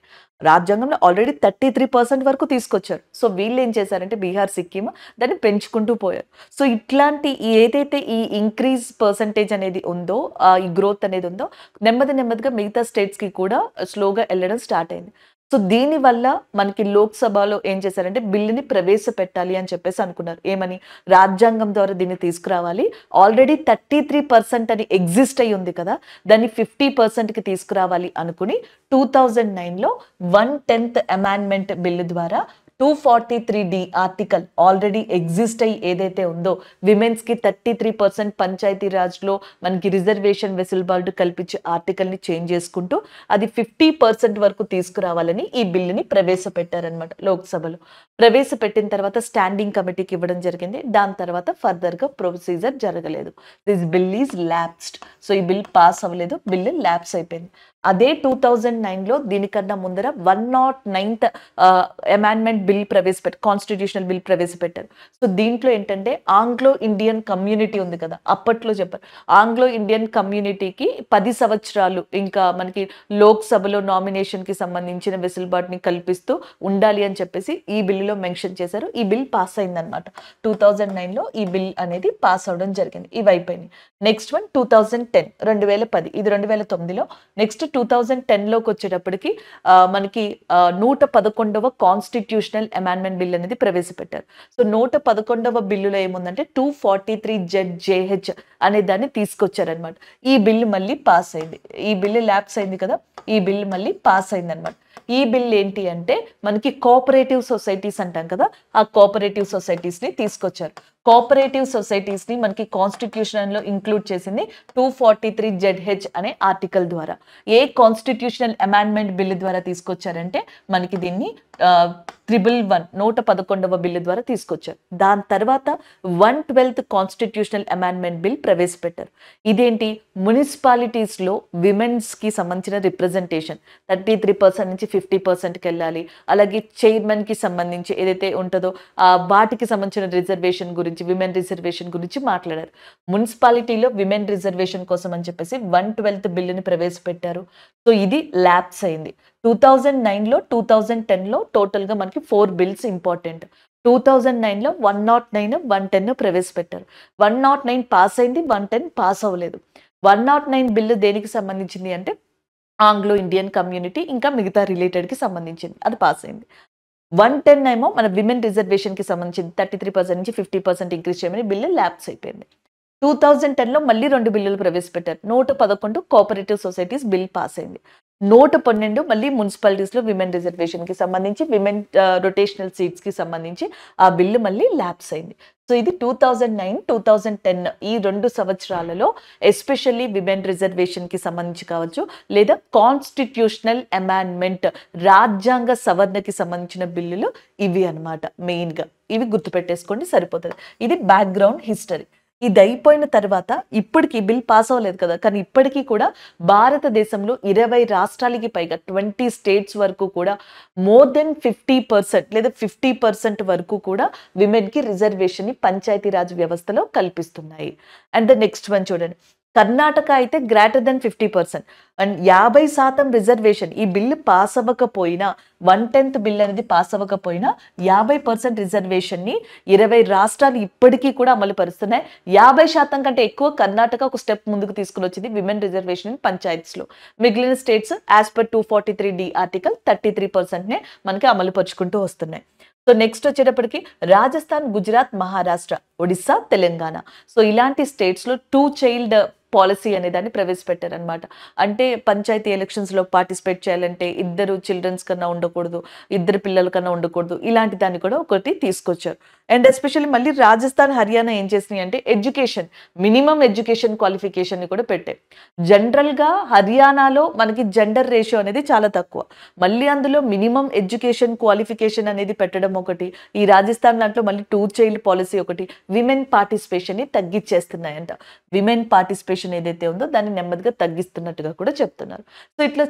రాజ్యాంగంలో ఆల్రెడీ థర్టీ త్రీ పర్సెంట్ వరకు తీసుకొచ్చారు సో వీళ్ళు ఏం చేశారంటే బీహార్ సిక్కిం దాన్ని పెంచుకుంటూ పోయారు సో ఇట్లాంటి ఏదైతే ఈ ఇంక్రీజ్ పర్సంటేజ్ అనేది ఉందో ఈ గ్రోత్ అనేది ఉందో నెమ్మది నెమ్మదిగా మిగతా స్టేట్స్కి కూడా స్లోగా వెళ్ళడం స్టార్ట్ అయింది సో దీనివల్ల మనకి లోక్సభలో ఏం చేశారంటే బిల్లుని ప్రవేశపెట్టాలి అని చెప్పేసి అనుకున్నారు ఏమని రాజ్యాంగం ద్వారా దీన్ని తీసుకురావాలి ఆల్రెడీ థర్టీ త్రీ పర్సెంట్ అని ఎగ్జిస్ట్ అయ్యి ఉంది కదా దాన్ని ఫిఫ్టీ పర్సెంట్కి తీసుకురావాలి అనుకుని టూ థౌజండ్ నైన్లో వన్ టెన్త్ అమాండ్మెంట్ బిల్లు ద్వారా two forty three D article already exist అయ్యి ఏదైతే ఉందో విమెన్స్కి థర్టీ త్రీ పర్సెంట్ పంచాయతీ లో మనకి రిజర్వేషన్ వెసులుబాటు కల్పించే ఆర్టికల్ని చేంజ్ చేసుకుంటూ అది ఫిఫ్టీ పర్సెంట్ వరకు తీసుకురావాలని ఈ బిల్లుని ప్రవేశపెట్టారనమాట లోక్సభలో ప్రవేశపెట్టిన తర్వాత స్టాండింగ్ కమిటీకి ఇవ్వడం జరిగింది దాని తర్వాత ఫర్దర్గా ప్రొసీజర్ జరగలేదు this bill is lapsed so ఈ బిల్ పాస్ అవ్వలేదు బిల్ ల్యాప్స్ అయిపోయింది అదే టూ థౌజండ్ నైన్లో దీనికన్నా ముందర one nought ninth amendment bill ప్రవేశపెట్ట కాన్స్టిట్యూషనల్ బిల్ ప్రవేశపెట్టారు సో దీంట్లో ఏంటంటే ఆంగ్లో ఇండియన్ కమ్యూనిటీ ఉంది కదా అప్పట్లో చెప్పారు ఆంగ్లో ఇండియన్ కమ్యూనిటీకి పది సంవత్సరాలు ఇంకా మనకి లోక్సభలో నామినేషన్కి సంబంధించిన వెసులుబాటుని కల్పిస్తూ ఉండాలి అని చెప్పేసి ఈ బిల్లులో మెన్షన్ చేశారు ఈ బిల్ పాస్ అయిందనమాట టూ థౌజండ్ నైన్లో ఈ బిల్ అనేది పాస్ అవడం జరిగింది ఇవి అయిపోయినాయి next one two thousand ten రెండు వేల పది ఇది రెండు వేల తొమ్మిదిలో నెక్స్ట్ టూ థౌజండ్ టెన్లోకి వచ్చేటప్పటికి మనకి నూట పదకొండవ కాన్స్టిట్యూషనల్ అమెండ్మెంట్ బిల్ అనేది ప్రవేశపెట్టారు సో నూట పదకొండవ బిల్లులో ఏముందంటే టూ ఫార్టీ త్రీ జెడ్ జేహెచ్ అనే దాన్ని తీసుకొచ్చారనమాట ఈ బిల్లు మళ్ళీ పాస్ అయింది ఈ బిల్లు ల్యాప్స్ అయింది కదా ఈ బిల్లు మళ్ళీ పాస్ అయింది అనమాట ఈ బిల్ ఏంటి అంటే మనకి కోఆపరేటివ్ సొసైటీస్ అంటాం కదా ఆ కోఆపరేటివ్ సొసైటీస్ని తీసుకొచ్చారు కోఆపరేటివ్ ని మనకి లో ఇంక్లూడ్ చేసింది టూ ఫార్టీ త్రీ జెడ్హెచ్ అనే ఆర్టికల్ ద్వారా ఏ కాన్స్టిట్యూషనల్ అమెండ్మెంట్ బిల్లు ద్వారా తీసుకొచ్చారంటే మనకి దీన్ని త్రిబుల్ వన్ నూట పదకొండవ బిల్లు ద్వారా తీసుకొచ్చారు దాని తర్వాత one twelfth constitutional amendment bill ప్రవేశపెట్టారు ఇదేంటి మున్సిపాలిటీస్లో విమెన్స్కి సంబంధించిన రిప్రజెంటేషన్ థర్టీ త్రీ పర్సెంట్ నుంచి ఫిఫ్టీ పర్సెంట్కి వెళ్ళాలి అలాగే చైర్మన్కి సంబంధించి ఏదైతే ఉంటుందో వాటికి సంబంధించిన రిజర్వేషన్ గురించి గురించి విమెన్ రిజర్వేషన్ గురించి మాట్లాడారు మున్సిపాలిటీలో విమెన్ రిజర్వేషన్ కోసం అని చెప్పేసి వన్ ట్వెల్త్ బిల్లుని ప్రవేశపెట్టారు సో ఇది ల్యాప్స్ అయింది టూ థౌజండ్ నైన్లో టూ థౌజండ్ టెన్లో టోటల్గా మనకి four bills important two thousand నైన్లో one nought nine one ten ప్రవేశపెట్టారు వన్ నాట్ నైన్ పాస్ అయింది వన్ టెన్ పాస్ అవ్వలేదు వన్ నాట్ నైన్ బిల్లు దేనికి సంబంధించింది అంటే ఆంగ్లో ఇండియన్ కమ్యూనిటీ ఇంకా మిగతా రిలేటెడ్కి సంబంధించింది అది పాస్ అయింది వన్ టెన్ ఏమో మన విమెన్ రిజర్వేషన్కి సంబంధించి థర్టీ త్రీ పర్సెంట్ నుంచి ఫిఫ్టీ పర్సెంట్ ఇంక్రీజ్ చేయమని బిల్లు ల్యాబ్స్ అయిపోయింది టూ థౌజండ్ టెన్లో మళ్ళీ రెండు బిల్లులు ప్రవేశపెట్టారు నూట పదకొండు కోఆపరేటివ్ సొసైటీస్ బిల్ పాస్ అయింది నూట పన్నెండు మళ్ళీ మున్సిపాలిటీస్లో విమెన్ రిజర్వేషన్కి సంబంధించి విమెన్ రొటేషనల్ సీట్స్కి సంబంధించి ఆ బిల్లు మళ్ళీ ల్యాప్స్ అయింది సో ఇది two thousand nine two thousand ten ఈ రెండు సంవత్సరాలలో ఎస్పెషల్లీ విమెన్ రిజర్వేషన్కి సంబంధించి కావచ్చు లేదా కాన్స్టిట్యూషనల్ అమాండ్మెంట్ రాజ్యాంగ సవరణకి సంబంధించిన బిల్లులు ఇవి అనమాట మెయిన్గా ఇవి గుర్తుపెట్టేసుకోండి సరిపోతుంది ఇది బ్యాక్గ్రౌండ్ హిస్టరీ ఇది అయిపోయిన తర్వాత ఇప్పటికీ బిల్ పాస్ అవ్వలేదు కదా కానీ ఇప్పటికీ కూడా భారతదేశంలో ఇరవై రాష్ట్రాలకి పైగా ట్వంటీ స్టేట్స్ వరకు కూడా మోర్ దెన్ ఫిఫ్టీ పర్సెంట్ లేదా ఫిఫ్టీ పర్సెంట్ వరకు కూడా విమెన్కి రిజర్వేషన్ని పంచాయతీరాజ్ వ్యవస్థలో కల్పిస్తున్నాయి అండ్ ద నెక్స్ట్ వన్ చూడండి కర్ణాటక అయితే greater than fifty percent and యాభై శాతం రిజర్వేషన్ ఈ బిల్లు పాస్ అవ్వకపోయినా వన్ టెన్త్ బిల్ అనేది పాస్ అవ్వకపోయినా యాభై పర్సెంట్ రిజర్వేషన్ని ఇరవై రాష్ట్రాలు ఇప్పటికీ కూడా అమలు పరుస్తున్నాయి యాభై శాతం కంటే ఎక్కువ కర్ణాటక ఒక స్టెప్ ముందుకు తీసుకుని వచ్చింది విమెన్ రిజర్వేషన్ పంచాయత్స్లో మిగిలిన states as per two forty three D article thirty three పర్సెంట్నే మనకి అమలు పరుచుకుంటూ వస్తున్నాయి సో నెక్స్ట్ వచ్చేటప్పటికి రాజస్థాన్ గుజరాత్ మహారాష్ట్ర ఒడిస్సా తెలంగాణ సో ఇలాంటి స్టేట్స్లో టూ చైల్డ్ పాలసీ అనే దాన్ని ప్రవేశపెట్టారనమాట అంటే పంచాయతీ ఎలక్షన్స్లో పార్టిసిపేట్ చేయాలంటే ఇద్దరు చిల్డ్రన్స్ కన్నా ఉండకూడదు ఇద్దరు పిల్లల కన్నా ఉండకూడదు ఇలాంటి దాన్ని కూడా ఒకటి తీసుకొచ్చారు అండ్ ఎస్పెషల్లీ మళ్ళీ రాజస్థాన్ హర్యానా ఏం చేసినాయి అంటే ఎడ్యుకేషన్ మినిమం ఎడ్యుకేషన్ క్వాలిఫికేషన్ని కూడా పెట్టాయి జనరల్గా హర్యానాలో మనకి జెండర్ రేషియో అనేది చాలా తక్కువ మళ్ళీ అందులో మినిమం ఎడ్యుకేషన్ క్వాలిఫికేషన్ అనేది పెట్టడం ఒకటి ఈ రాజస్థాన్ దాంట్లో మళ్ళీ టూ చైల్డ్ పాలసీ ఒకటి విమెన్ పార్టిసిపేషన్ని తగ్గించేస్తున్నాయంట విమెన్ పార్టిసిపేషన్ సిచ్యువేషన్ ఏదైతే ఉందో దాన్ని నెమ్మదిగా తగ్గిస్తున్నట్టుగా కూడా చెప్తున్నారు సో ఇట్లా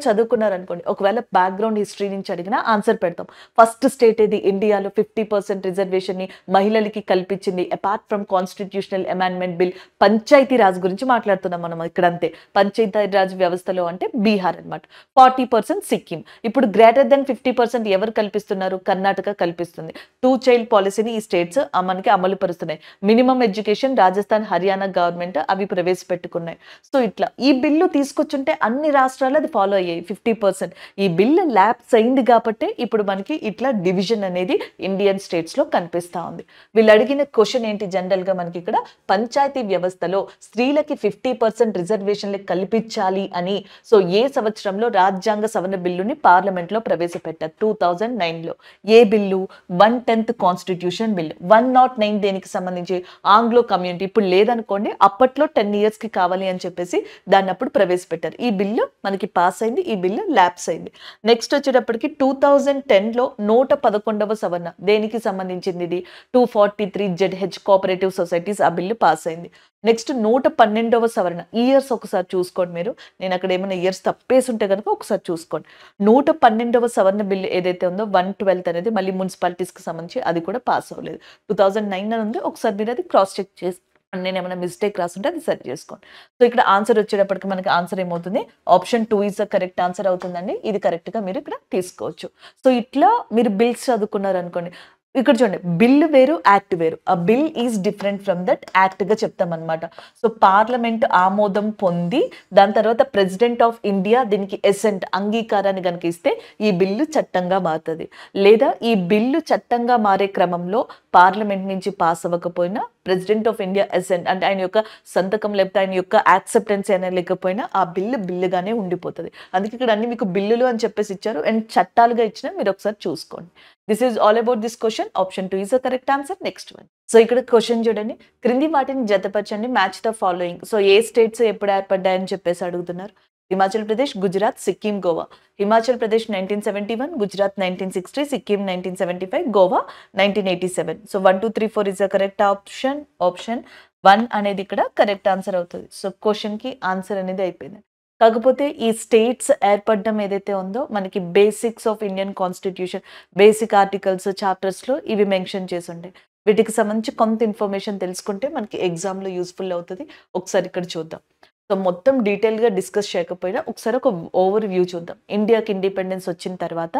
అనుకోండి ఒకవేళ బ్యాక్గ్రౌండ్ హిస్టరీ నుంచి అడిగినా ఆన్సర్ పెడతాం ఫస్ట్ స్టేట్ ఏది ఇండియాలో ఫిఫ్టీ పర్సెంట్ రిజర్వేషన్ని మహిళలకి కల్పించింది apart from constitutional amendment bill Panchayati Raj గురించి మాట్లాడుతున్నాం మనం ఇక్కడ అంతే పంచాయతీ రాజ్ వ్యవస్థలో అంటే బీహార్ అనమాట ఫార్టీ పర్సెంట్ సిక్కిం ఇప్పుడు గ్రేటర్ దెన్ ఫిఫ్టీ పర్సెంట్ ఎవరు కల్పిస్తున్నారు కర్ణాటక కల్పిస్తుంది టూ చైల్డ్ పాలసీని ఈ స్టేట్స్ మనకి అమలు పరుస్తున్నాయి minimum education Rajasthan Haryana government అవి ప్రవేశపెట్టుకు పేర్కొన్నాయి సో ఇట్లా ఈ బిల్లు తీసుకొచ్చుంటే అన్ని రాష్ట్రాలు అది ఫాలో అయ్యాయి ఫిఫ్టీ పర్సెంట్ ఈ బిల్లు ల్యాబ్స్ అయింది కాబట్టి ఇప్పుడు మనకి ఇట్లా డివిజన్ అనేది ఇండియన్ స్టేట్స్లో కనిపిస్తూ ఉంది వీళ్ళు అడిగిన క్వశ్చన్ ఏంటి జనరల్గా మనకి ఇక్కడ పంచాయతీ వ్యవస్థలో స్త్రీలకి ఫిఫ్టీ పర్సెంట్ రిజర్వేషన్లు కల్పించాలి అని సో ఏ సంవత్సరంలో రాజ్యాంగ సవరణ బిల్లుని పార్లమెంట్లో ప్రవేశపెట్టారు టూ థౌజండ్ నైన్లో ఏ bill one tenth constitution bill one nought nine దేనికి సంబంధించి ఆంగ్లో కమ్యూనిటీ ఇప్పుడు లేదనుకోండి అప్పట్లో టెన్ ఇయర్స్కి కా కావాలి అని చెప్పేసి దాన్ని అప్పుడు ప్రవేశపెట్టారు ఈ బిల్లు మనకి పాస్ అయింది ఈ బిల్లు ల్యాప్స్ అయింది నెక్స్ట్ వచ్చేటప్పటికి టూ థౌజండ్ టెన్లో నూట పదకొండవ సవరణ దేనికి సంబంధించింది ఇది two forty three Z H cooperative societies ఆ బిల్లు పాస్ అయింది నెక్స్ట్ నూట పన్నెండవ సవరణ ఇయర్స్ ఒకసారి చూసుకోండి మీరు నేను అక్కడ ఏమైనా ఇయర్స్ తప్పేసి ఉంటే కనుక ఒకసారి చూసుకోండి నూట పన్నెండవ సవరణ బిల్లు ఏదైతే ఉందో వన్ ట్వెల్త్ అనేది మళ్ళీ మున్సిపాలిటీస్కి సంబంధించి అది కూడా పాస్ అవ్వలేదు టూ థౌజండ్ నైన్ అని ఉంది ఒకసారి మీరు అది క్రాస్ చెక్ చేసి నేను ఏమైనా మిస్టేక్ రాసుంటే అది సరి చేసుకోండి సో ఇక్కడ ఆన్సర్ వచ్చేటప్పటికి మనకి ఆన్సర్ ఏమవుతుంది option two is the correct answer అవుతుందండి ఇది కరెక్ట్గా మీరు ఇక్కడ తీసుకోవచ్చు సో ఇట్లా మీరు బిల్స్ చదువుకున్నారు అనుకోండి ఇక్కడ చూడండి బిల్ వేరు యాక్ట్ వేరు ఆ bill is different from that యాక్ట్గా చెప్తామన్నమాట సో పార్లమెంట్ ఆమోదం పొంది దాని తర్వాత ప్రెసిడెంట్ ఆఫ్ ఇండియా దీనికి ఎసెంట్ అంగీకారాన్ని కనుక ఇస్తే ఈ బిల్లు చట్టంగా మారుతుంది లేదా ఈ బిల్లు చట్టంగా మారే క్రమంలో పార్లమెంట్ నుంచి పాస్ అవ్వకపోయినా ప్రెసిడెంట్ ఆఫ్ ఇండియా అసెంట్ అంటే ఆయన యొక్క సంతకం లేకపోతే ఆయన యొక్క యాక్సెప్టెన్స్ అయినా లేకపోయినా ఆ బిల్లు బిల్లుగానే ఉండిపోతుంది అందుకే ఇక్కడ అన్ని మీకు బిల్లులు అని చెప్పేసి ఇచ్చారు అండ్ చట్టాలుగా ఇచ్చిన మీరు ఒకసారి చూసుకోండి this is all about this question option two is a correct answer next one so ఇక్కడ క్వశ్చన్ చూడండి క్రింది వాటిని జతపరచండి మ్యాచ్ ద ఫాలోయింగ్ సో ఏ స్టేట్స్ ఎప్పుడు ఏర్పడ్డాయని చెప్పేసి అడుగుతున్నారు Himachal Pradesh Gujarat Sikkim Goa Himachal Pradesh nineteen seventy one Gujarat nineteen sixty Sikkim nineteen seventy five Goa nineteen eighty seven so one two three four is a correct option option one అనేది ఇక్కడ కరెక్ట్ ఆన్సర్ అవుతుంది సో క్వశ్చన్కి ఆన్సర్ అనేది అయిపోయింది కాకపోతే ఈ స్టేట్స్ ఏర్పడడం ఏదైతే ఉందో మనకి basics of Indian constitution basic articles చాప్టర్స్లో ఇవి మెన్షన్ చేసి ఉండే వీటికి సంబంధించి కొంత ఇన్ఫర్మేషన్ తెలుసుకుంటే మనకి ఎగ్జామ్లో యూస్ఫుల్ అవుతుంది ఒకసారి ఇక్కడ చూద్దాం సో మొత్తం డీటెయిల్గా డిస్కస్ చేయకపోయినా ఒకసారి ఒక ఓవర్ వ్యూ చూద్దాం ఇండియాకి ఇండిపెండెన్స్ వచ్చిన తర్వాత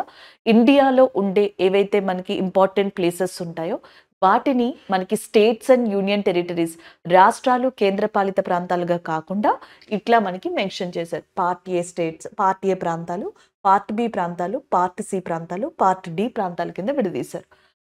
ఇండియాలో ఉండే ఏవైతే మనకి ఇంపార్టెంట్ ప్లేసెస్ ఉంటాయో వాటిని మనకి స్టేట్స్ అండ్ యూనియన్ టెరిటరీస్ రాష్ట్రాలు కేంద్రపాలిత ప్రాంతాలుగా కాకుండా ఇట్లా మనకి మెన్షన్ చేశారు part A states part A ప్రాంతాలు పార్ట్ బి ప్రాంతాలు పార్ట్ సి ప్రాంతాలు పార్ట్ డి ప్రాంతాల కింద విడదీశారు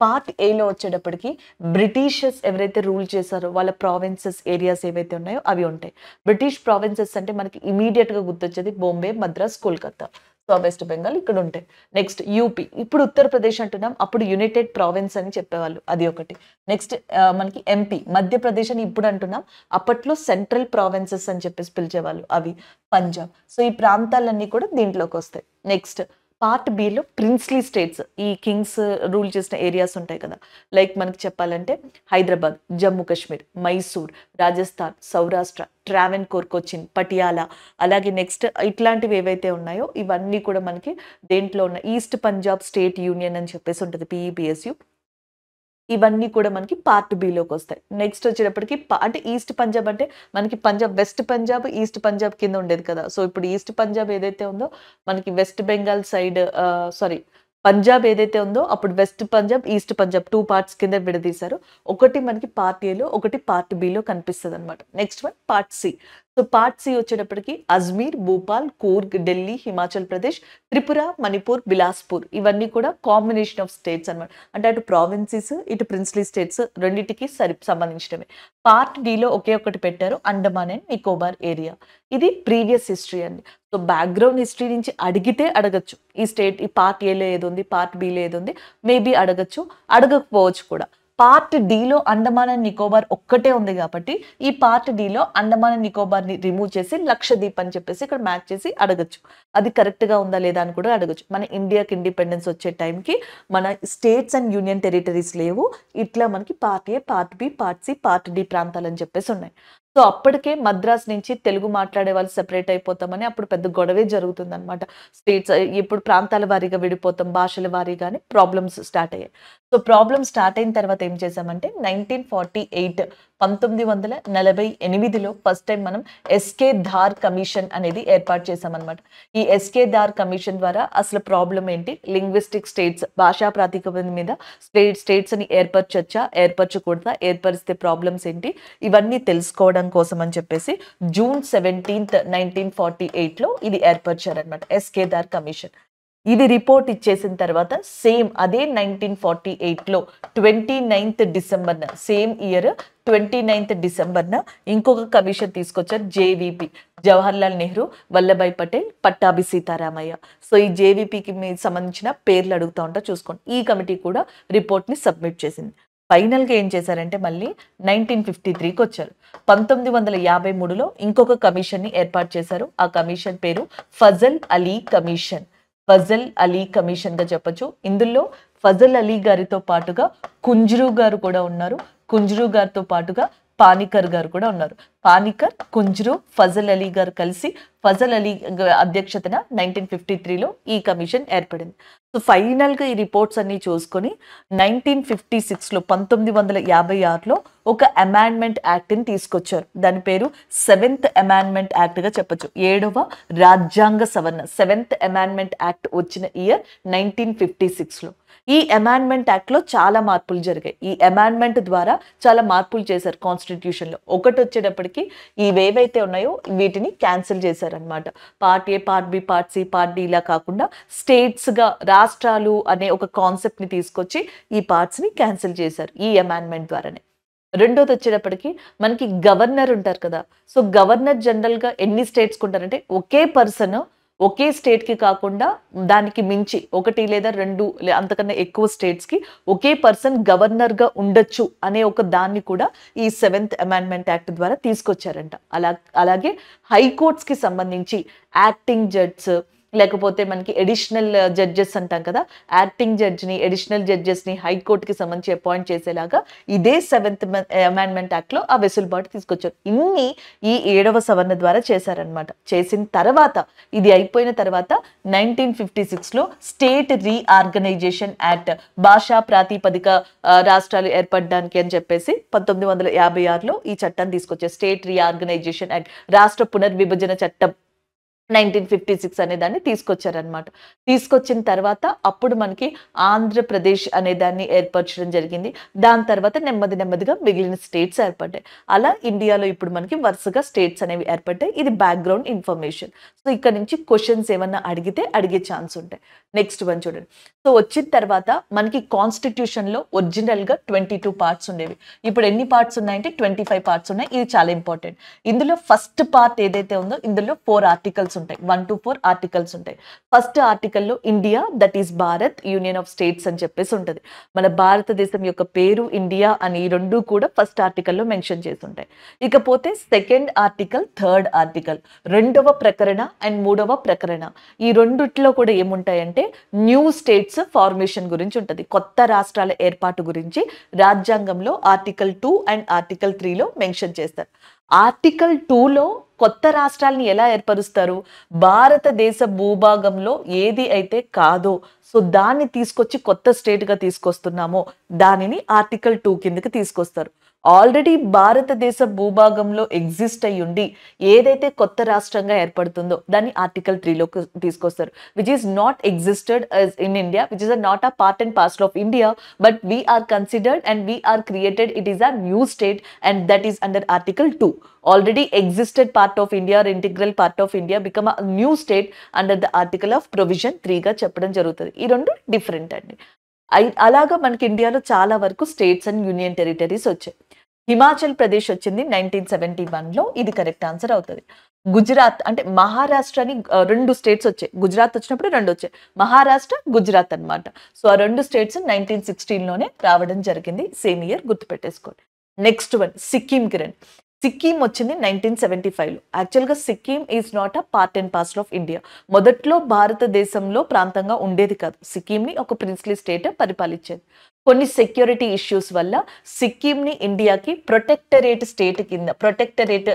పార్ట్ ఏలో వచ్చేటప్పటికి బ్రిటిషర్స్ ఎవరైతే రూల్ చేశారో వాళ్ళ ప్రావిన్సెస్ ఏరియాస్ ఏవైతే ఉన్నాయో అవి ఉంటాయి బ్రిటిష్ ప్రావిన్సెస్ అంటే మనకి ఇమీడియట్గా గుర్తొచ్చేది బొంబే మద్రాస్ కోల్కతా సో వెస్ట్ బెంగాల్ ఇక్కడ ఉంటాయి నెక్స్ట్ యూపీ ఇప్పుడు ఉత్తరప్రదేశ్ అంటున్నాం అప్పుడు యునైటెడ్ ప్రావిన్స్ అని చెప్పేవాళ్ళు అది ఒకటి నెక్స్ట్ మనకి ఎంపీ మధ్యప్రదేశ్ అని ఇప్పుడు అంటున్నాం అప్పట్లో సెంట్రల్ ప్రావిన్సెస్ అని చెప్పేసి పిలిచేవాళ్ళు అవి పంజాబ్ సో ఈ ప్రాంతాలన్నీ కూడా దీంట్లోకి వస్తాయి నెక్స్ట్ పార్ట్ బిలో ప్రిన్స్లీ స్టేట్స్ ఈ కింగ్స్ రూల్ చేసిన ఏరియాస్ ఉంటాయి కదా లైక్ మనకు చెప్పాలంటే హైదరాబాద్ జమ్మూ కాశ్మీర్ మైసూర్ రాజస్థాన్ సౌరాష్ట్ర ట్రావెన్ కోర్కొచ్చిన్ పటియాలా అలాగే నెక్స్ట్ ఇట్లాంటివి ఏవైతే ఉన్నాయో ఇవన్నీ కూడా మనకి దేంట్లో ఉన్న ఈస్ట్ పంజాబ్ స్టేట్ యూనియన్ అని చెప్పేసి ఉంటుంది పిఈపిఎస్యు ఇవన్నీ కూడా మనకి పార్ట్ బిలోకి వస్తాయి నెక్స్ట్ వచ్చేటప్పటికి అంటే ఈస్ట్ పంజాబ్ అంటే మనకి పంజాబ్ వెస్ట్ పంజాబ్ ఈస్ట్ పంజాబ్ కింద ఉండేది కదా సో ఇప్పుడు ఈస్ట్ పంజాబ్ ఏదైతే ఉందో మనకి వెస్ట్ బెంగాల్ సైడ్ సారీ పంజాబ్ ఏదైతే ఉందో అప్పుడు వెస్ట్ పంజాబ్ ఈస్ట్ పంజాబ్ టూ పార్ట్స్ కింద విడదీశారు ఒకటి మనకి పార్ట్ ఏలో ఒకటి పార్ట్ బిలో కనిపిస్తుంది అనమాట next one part C so part C వచ్చేటప్పటికి అజ్మీర్ భూపాల్ కూర్గ్ ఢిల్లీ హిమాచల్ ప్రదేశ్ త్రిపుర మణిపూర్ బిలాస్పూర్ ఇవన్నీ కూడా కాంబినేషన్ ఆఫ్ స్టేట్స్ అనమాట అంటే అటు ప్రావిన్సీస్ ఇటు ప్రిన్స్లీ స్టేట్స్ రెండింటికి సరి సంబంధించినవి పార్ట్ డిలో ఒకే ఒకటి పెట్టారు అండమాన్ అండ్ నికోబార్ ఏరియా ఇది ప్రీవియస్ హిస్టరీ అండి సో బ్యాక్గ్రౌండ్ హిస్టరీ నుంచి అడిగితే అడగచ్చు ఈ స్టేట్ ఈ పార్ట్ ఏలో ఏది ఉంది పార్ట్ బిలో ఏది ఉంది మేబీ అడగచ్చు అడగకపోవచ్చు కూడా పార్ట్ డీలో అండమాన్ అండ్ నికోబార్ ఒక్కటే ఉంది కాబట్టి ఈ పార్ట్ డీలో అండమాన్ అండ్ నికోబార్ని రిమూవ్ చేసి లక్షద్వీప్ అని చెప్పేసి ఇక్కడ మ్యాచ్ చేసి అడగచ్చు అది కరెక్ట్గా ఉందా లేదా అని కూడా అడగచ్చు మన ఇండియాకి ఇండిపెండెన్స్ వచ్చే టైంకి మన స్టేట్స్ అండ్ యూనియన్ టెరిటరీస్ లేవు ఇట్లా మనకి part A part B part C part D ప్రాంతాలు అని చెప్పేసి ఉన్నాయి సో అప్పటికే మద్రాస్ నుంచి తెలుగు మాట్లాడే వాళ్ళు సెపరేట్ అయిపోతామని అప్పుడు పెద్ద గొడవే జరుగుతుంది అనమాట స్టేట్స్ ఇప్పుడు ప్రాంతాల వారీగా విడిపోతాం భాషల వారీగానే ప్రాబ్లమ్స్ స్టార్ట్ అయ్యాయి సో ప్రాబ్లమ్స్ స్టార్ట్ అయిన తర్వాత ఏం చేశామంటే నైన్టీన్ ఫార్టీ ఎయిట్ పంతొమ్మిది వందల నలభై ఎనిమిదిలో ఫస్ట్ టైం మనం ఎస్కే ధార్ కమిషన్ అనేది ఏర్పాటు చేశామన్నమాట ఈ ఎస్కే ధార్ కమిషన్ ద్వారా అసలు ప్రాబ్లం ఏంటి లింగ్విస్టిక్ స్టేట్స్ భాషా ప్రాతిపదిక మీద స్టేట్ ని ఏర్పరచొచ్చా ఏర్పరచకూడదా ఏర్పరిస్తే ప్రాబ్లమ్స్ ఏంటి ఇవన్నీ తెలుసుకోవడం కోసం అని చెప్పేసి జూన్ సెవెంటీన్త్ నైన్టీన్ ఫార్టీ ఎయిట్లో ఇది ఏర్పరిచారనమాట ఎస్కే ధార్ కమిషన్ ఇది రిపోర్ట్ ఇచ్చేసిన తర్వాత సేమ్ అదే నైన్టీన్ ఫార్టీ ఎయిట్లో ట్వంటీ నైన్త్ డిసెంబర్న సేమ్ ఇయర్ ట్వంటీ నైన్త్ డిసెంబర్న ఇంకొక కమిషన్ తీసుకొచ్చారు జవహర్ జవహర్లాల్ నెహ్రూ వల్లభాయ్ పటేల్ పట్టాభి సీతారామయ్య సో ఈ జేవీపీకి సంబంధించిన పేర్లు అడుగుతూ ఉంటా చూసుకోండి ఈ కమిటీ కూడా రిపోర్ట్ని సబ్మిట్ చేసింది ఫైనల్గా ఏం చేశారంటే మళ్ళీ నైన్టీన్ ఫిఫ్టీ త్రీకి వచ్చారు పంతొమ్మిది వందల యాభై మూడులో ఇంకొక కమిషన్ని ఏర్పాటు చేశారు ఆ కమిషన్ పేరు ఫజల్ అలీ కమిషన్ ఫజల్ అలీ కమిషన్గా చెప్పచ్చు ఇందులో ఫజల్ అలీ గారితో పాటుగా కుంజ్రు గారు కూడా ఉన్నారు కుంజ్రు గారితో పాటుగా పానికర్ గారు కూడా ఉన్నారు పానికర్ కుంజ్రు ఫజల్ అలీ గారు కలిసి ఫజల్ అలీ అధ్యక్షతన నైన్టీన్ ఫిఫ్టీ త్రీలో ఈ కమిషన్ ఏర్పడింది సో ఫైనల్గా ఈ రిపోర్ట్స్ అన్ని చూసుకొని నైన్టీన్ ఫిఫ్టీ సిక్స్లో పంతొమ్మిది వందల యాభై ఆరులో ఒక అమాండ్మెంట్ యాక్ట్ని తీసుకొచ్చారు దాని పేరు సెవెంత్ అమాండ్మెంట్ యాక్ట్గా చెప్పచ్చు ఏడవ రాజ్యాంగ సవరణ సెవెంత్ అమాండ్మెంట్ యాక్ట్ వచ్చిన ఇయర్ నైన్టీన్ ఫిఫ్టీ సిక్స్లో ఈ అమాండ్మెంట్ యాక్ట్లో చాలా మార్పులు జరిగాయి ఈ అమాండ్మెంట్ ద్వారా చాలా మార్పులు చేశారు కాన్స్టిట్యూషన్లో ఒకటి వచ్చేటప్పటికి ఇవేవైతే ఉన్నాయో వీటిని క్యాన్సిల్ చేశారనమాట part A part B part C part D ఇలా కాకుండా స్టేట్స్గా రాష్ట్రాలు అనే ఒక కాన్సెప్ట్ని తీసుకొచ్చి ఈ పార్ట్స్ని క్యాన్సిల్ చేశారు ఈ అమాండ్మెంట్ ద్వారానే రెండోది వచ్చేటప్పటికి మనకి గవర్నర్ ఉంటారు కదా సో గవర్నర్ జనరల్గా ఎన్ని స్టేట్స్కి ఉంటారంటే ఒకే పర్సన్ ఒకే స్టేట్కి కాకుండా దానికి మించి ఒకటి లేదా రెండు అంతకన్నా ఎక్కువ స్టేట్స్కి ఒకే పర్సన్ గవర్నర్గా ఉండొచ్చు అనే ఒక దాన్ని కూడా ఈ సెవెంత్ అమెండ్మెంట్ యాక్ట్ ద్వారా తీసుకొచ్చారంట అలా అలాగే హైకోర్ట్స్కి సంబంధించి యాక్టింగ్ జడ్స్ లేకపోతే మనకి ఎడిషనల్ జడ్జెస్ uh, అంటాం కదా యాక్టింగ్ జడ్జిని ఎడిషనల్ జడ్జెస్ని హైకోర్టుకి సంబంధించి అపాయింట్ చేసేలాగా ఇదే సెవెంత్ అమెండ్మెంట్ యాక్ట్లో ఆ వెసులుబాటు తీసుకొచ్చారు ఇన్ని ఈ ఏడవ సవరణ ద్వారా చేశారనమాట చేసిన తర్వాత ఇది అయిపోయిన తర్వాత నైన్టీన్ ఫిఫ్టీ సిక్స్లో స్టేట్ రీఆర్గనైజేషన్ యాక్ట్ భాషా ప్రాతిపదిక uh, రాష్ట్రాలు ఏర్పడడానికి అని చెప్పేసి పంతొమ్మిది వందల యాభై ఆరులో ఈ చట్టాన్ని తీసుకొచ్చారు స్టేట్ రీఆర్గనైజేషన్ యాక్ట్ రాష్ట్ర పునర్విభజన చట్టం నైన్టీన్ ఫిఫ్టీ సిక్స్ అనే దాన్ని తీసుకొచ్చారనమాట తీసుకొచ్చిన తర్వాత అప్పుడు మనకి ఆంధ్రప్రదేశ్ అనే దాన్ని ఏర్పరచడం జరిగింది దాని తర్వాత నెమ్మది నెమ్మదిగా మిగిలిన స్టేట్స్ ఏర్పడ్డాయి అలా ఇండియాలో ఇప్పుడు మనకి వరుసగా స్టేట్స్ అనేవి ఏర్పడ్డాయి ఇది బ్యాక్గ్రౌండ్ ఇన్ఫర్మేషన్ సో ఇక్కడ నుంచి క్వశ్చన్స్ ఏమన్నా అడిగితే అడిగే ఛాన్స్ ఉంటాయి నెక్స్ట్ వన్ చూడండి సో వచ్చిన తర్వాత మనకి కాన్స్టిట్యూషన్లో ఒరిజినల్గా ట్వంటీ టూ పార్ట్స్ ఉండేవి ఇప్పుడు ఎన్ని పార్ట్స్ ఉన్నాయంటే ట్వంటీ ఫైవ్ పార్ట్స్ ఉన్నాయి ఇది చాలా ఇంపార్టెంట్ ఇందులో ఫస్ట్ పార్ట్ ఏదైతే ఉందో ఇందులో ఫోర్ ఆర్టికల్స్ ఉంటాయి వన్ టు ఫోర్ ఆర్టికల్స్ ఉంటాయి ఫస్ట్ ఆర్టికల్లో India that is Bharat union of states అని చెప్పేసి ఉంటుంది మన భారతదేశం యొక్క పేరు ఇండియా అని రెండు కూడా ఫస్ట్ ఆర్టికల్లో మెన్షన్ చేసి ఉంటాయి ఇకపోతే సెకండ్ ఆర్టికల్ థర్డ్ ఆర్టికల్ రెండవ ప్రకరణ అండ్ మూడవ ప్రకరణ ఈ రెండిట్లో కూడా ఏముంటాయంటే న్యూ స్టేట్స్ ఫార్మేషన్ గురించి ఉంటుంది కొత్త రాష్ట్రాల ఏర్పాటు గురించి రాజ్యాంగంలో ఆర్టికల్ టూ అండ్ ఆర్టికల్ త్రీలో మెన్షన్ చేస్తారు ఆర్టికల్ టూలో కొత్త రాష్ట్రాలని ఎలా ఏర్పరుస్తారు భారతదేశ భూభాగంలో ఏది అయితే కాదో సో దాన్ని తీసుకొచ్చి కొత్త స్టేట్గా తీసుకొస్తున్నామో దానిని ఆర్టికల్ టూ కిందకి తీసుకొస్తారు ఆల్రెడీ భారతదేశ భూభాగంలో ఎగ్జిస్ట్ ఉండి ఏదైతే కొత్త రాష్ట్రంగా ఏర్పడుతుందో దాన్ని ఆర్టికల్ త్రీలోకి తీసుకొస్తారు which is not existed in India which is not a part and parcel of India but we are considered and we are created it is a new state and that is under article two already existed part of India integral part of India become become a state under the article of provision త్రీగా చెప్పడం జరుగుతుంది ఈ రెండు different అండి అలాగా మనకి ఇండియాలో చాలా వరకు స్టేట్స్ అండ్ యూనియన్ టెరిటరీస్ వచ్చాయి హిమాచల్ ప్రదేశ్ వచ్చింది నైన్టీన్ సెవెంటీ వన్లో ఇది కరెక్ట్ ఆన్సర్ అవుతుంది గుజరాత్ అంటే మహారాష్ట్రని రెండు స్టేట్స్ వచ్చాయి గుజరాత్ వచ్చినప్పుడు రెండు వచ్చాయి మహారాష్ట్ర గుజరాత్ అనమాట సో ఆ రెండు స్టేట్స్ నైన్టీన్ సిక్స్టీన్లోనే రావడం జరిగింది సేమ్ ఇయర్ గుర్తుపెట్టేసుకోండి నెక్స్ట్ వన్ సిక్కిం కిరణ్ సిక్కిం వచ్చింది నైన్టీన్ సెవెంటీ ఫైవ్లో యాక్చువల్గా Sikkim is not a part and parcel of India మొదట్లో భారతదేశంలో ప్రాంతంగా ఉండేది కాదు సిక్కింని ఒక ప్రిన్స్లీ స్టేట్ పరిపాలించేది కొన్ని సెక్యూరిటీ ఇష్యూస్ వల్ల సిక్కింని ఇండియాకి ప్రొటెక్టరేట్ స్టేట్ కింద ప్రొటెక్టరేట్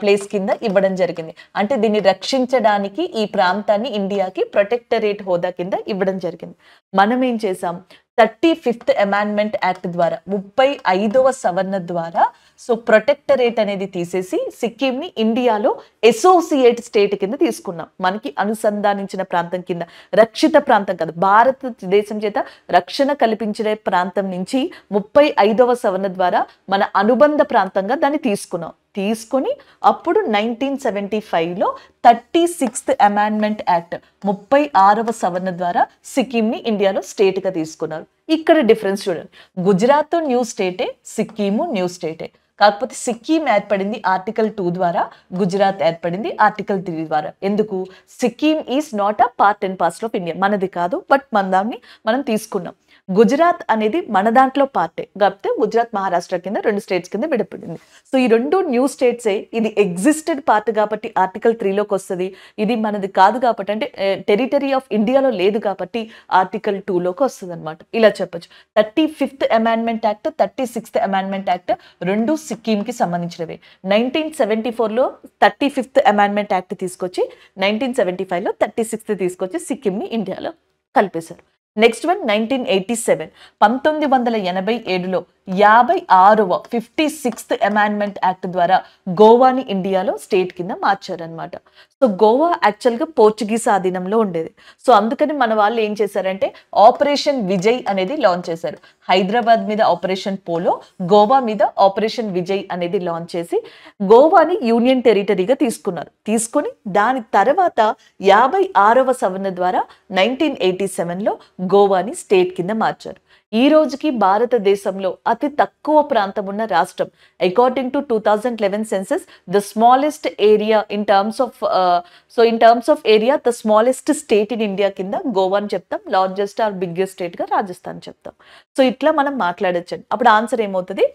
ప్లేస్ కింద ఇవ్వడం జరిగింది అంటే దీన్ని రక్షించడానికి ఈ ప్రాంతాన్ని ఇండియాకి ప్రొటెక్టరేట్ హోదా కింద ఇవ్వడం జరిగింది మనం ఏం చేసాం థర్టీ ఫిఫ్త్ అమాండ్మెంట్ యాక్ట్ ద్వారా ముప్పై ఐదవ సవరణ ద్వారా సో ప్రొటెక్టరేట్ అనేది తీసేసి సిక్కింని ఇండియాలో అసోసియేట్ స్టేట్ కింద తీసుకున్నాం మనకి అనుసంధానించిన ప్రాంతం కింద రక్షిత ప్రాంతం కాదు భారతదేశం చేత రక్షణ కల్పించిన ప్రాంతం నుంచి ముప్పై ఐదవ ద్వారా మన అనుబంధ ప్రాంతంగా దాన్ని తీసుకున్నాం తీసుకొని అప్పుడు నైన్టీన్ సెవెంటీ ఫైవ్లో థర్టీ సిక్స్త్ అమెండ్మెంట్ యాక్ట్ ముప్పై ఆరవ సవర్ణ ద్వారా సిక్కింని ఇండియాలో స్టేట్గా తీసుకున్నారు ఇక్కడ డిఫరెన్స్ చూడండి గుజరాత్ న్యూ స్టేటే సిక్కిము న్యూ స్టేటే కాకపోతే సిక్కిం ఏర్పడింది ఆర్టికల్ టూ ద్వారా గుజరాత్ ఏర్పడింది ఆర్టికల్ త్రీ ద్వారా ఎందుకు Sikkim is not a part and parcel of India మనది కాదు బట్ మన దాన్ని మనం తీసుకున్నాం గుజరాత్ అనేది మన దాంట్లో పార్టే కాకపోతే గుజరాత్ మహారాష్ట్ర కింద రెండు స్టేట్స్ కింద విడిపడింది సో ఈ రెండు న్యూ స్టేట్సే ఇది ఎగ్జిస్టెడ్ పార్ట్ కాబట్టి ఆర్టికల్ త్రీలోకి వస్తుంది ఇది మనది కాదు కాబట్టి అంటే టెరిటరీ ఆఫ్ ఇండియాలో లేదు కాబట్టి ఆర్టికల్ టూలోకి వస్తుంది అనమాట ఇలా చెప్పొచ్చు thirty fifth amendment act thirty sixth amendment act రెండు సిక్కింకి సంబంధించినవి నైన్టీన్ సెవెంటీ ఫోర్లో థర్టీ ఫిఫ్త్ అమాండ్మెంట్ యాక్ట్ తీసుకొచ్చి నైన్టీన్ సెవెంటీ ఫైవ్లో థర్టీ సిక్స్త్ తీసుకొచ్చి సిక్కింని ఇండియాలో కలిపేశారు next one nineteen eighty seven పంతొమ్మిది వందల ఎనభై ఏడులో యాభై ఆరవ ఫిఫ్టీ సిక్స్త్ అమాండ్మెంట్ యాక్ట్ ద్వారా గోవాని ఇండియాలో స్టేట్ కింద మార్చారనమాట సో గోవా యాక్చువల్గా పోర్చుగీస్ ఆధీనంలో ఉండేది సో అందుకని మన వాళ్ళు ఏం చేశారంటే ఆపరేషన్ విజయ్ అనేది లాంచ్ చేశారు హైదరాబాద్ మీద ఆపరేషన్ పోలో గోవా మీద ఆపరేషన్ విజయ్ అనేది లాంచ్ చేసి గోవాని యూనియన్ టెరిటరీగా తీసుకున్నారు తీసుకుని దాని తర్వాత యాభై ఆరవ సవరణ ద్వారా నైన్టీన్ ఎయిటీ సెవెన్లో గోవాని స్టేట్ కింద మార్చారు ఈ రోజుకి భారతదేశంలో అతి తక్కువ ప్రాంతం ఉన్న రాష్ట్రం according to two thousand eleven census the smallest area in terms of so in terms of area the smallest state in India కింద గోవా అని చెప్తాం లార్జెస్ట్ ఆర్ బిగ్గెస్ట్ గా రాజస్థాన్ చెప్తాం సో ఇట్లా మనం మాట్లాడచ్చండి అప్పుడు ఆన్సర్ ఏమవుతుంది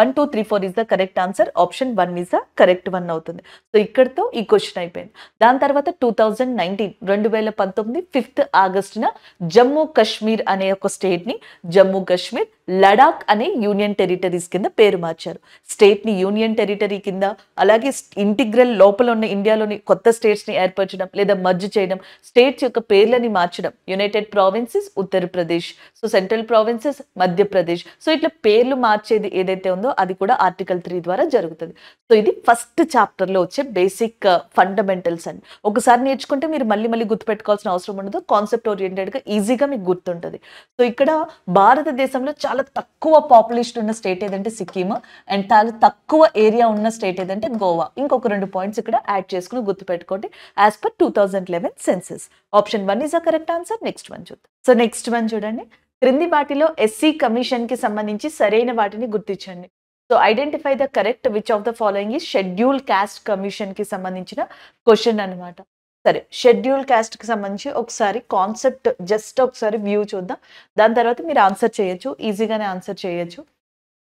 one two three four is the correct answer option one is the correct one అవుతుంది సో ఇక్కడతో ఈ క్వశ్చన్ అయిపోయింది దాని తర్వాత టూ థౌజండ్ నైన్టీన్ రెండు వేల పంతొమ్మిది ఫిఫ్త్ ఆగస్టున జమ్మూ కశ్మీర్ అనే ఒక స్టేట్ని జమ్మూ కాశ్మీర్ లడాక్ అనే యూనియన్ టెరిటరీస్ కింద పేరు మార్చారు స్టేట్ని యూనియన్ టెరిటరీ కింద అలాగే ఇంటిగ్రల్ లోపల ఉన్న ఇండియాలోని కొత్త స్టేట్స్ని ఏర్పరచడం లేదా మర్జ్ చేయడం స్టేట్స్ యొక్క పేర్లని మార్చడం united provinces Uttar Pradesh so central provinces Madhya Pradesh so ఇట్లా పేర్లు మార్చేది ఏదైతే ఉందో అది కూడా ఆర్టికల్ త్రీ ద్వారా జరుగుతుంది సో ఇది ఫస్ట్ చాప్టర్లో వచ్చే బేసిక్ ఫండమెంటల్స్ అండ్ ఒకసారి నేర్చుకుంటే మీరు మళ్ళీ మళ్ళీ గుర్తుపెట్టుకోవాల్సిన అవసరం ఉండదు కాన్సెప్ట్ ఓరియంటెడ్గా ఈజీగా మీకు గుర్తుంటుంది సో ఇక్కడ భారతదేశంలో చాలా తక్కువ పాపులేషన్ ఉన్న స్టేట్ ఏదంటే సిక్కిం అండ్ చాలా తక్కువ ఏరియా ఉన్న స్టేట్ ఏదంటే గోవా ఇంకొక రెండు పాయింట్స్ ఇక్కడ యాడ్ చేసుకుని గుర్తుపెట్టుకోండి as per two thousand eleven census option one is a correct answer next one చూద్దాం సో నెక్స్ట్ వన్ చూడండి క్రింది వాటిలో ఎస్సీ కమిషన్కి e సంబంధించి సరైన వాటిని గుర్తించండి so identify the correct which of the following ఈ షెడ్యూల్ క్యాస్ట్ కమిషన్కి సంబంధించిన క్వశ్చన్ అనమాట సరే షెడ్యూల్ క్యాస్ట్కి సంబంధించి ఒకసారి కాన్సెప్ట్ జస్ట్ ఒకసారి వ్యూ చూద్దాం దాని తర్వాత మీరు ఆన్సర్ చేయొచ్చు ఈజీగానే ఆన్సర్ చేయొచ్చు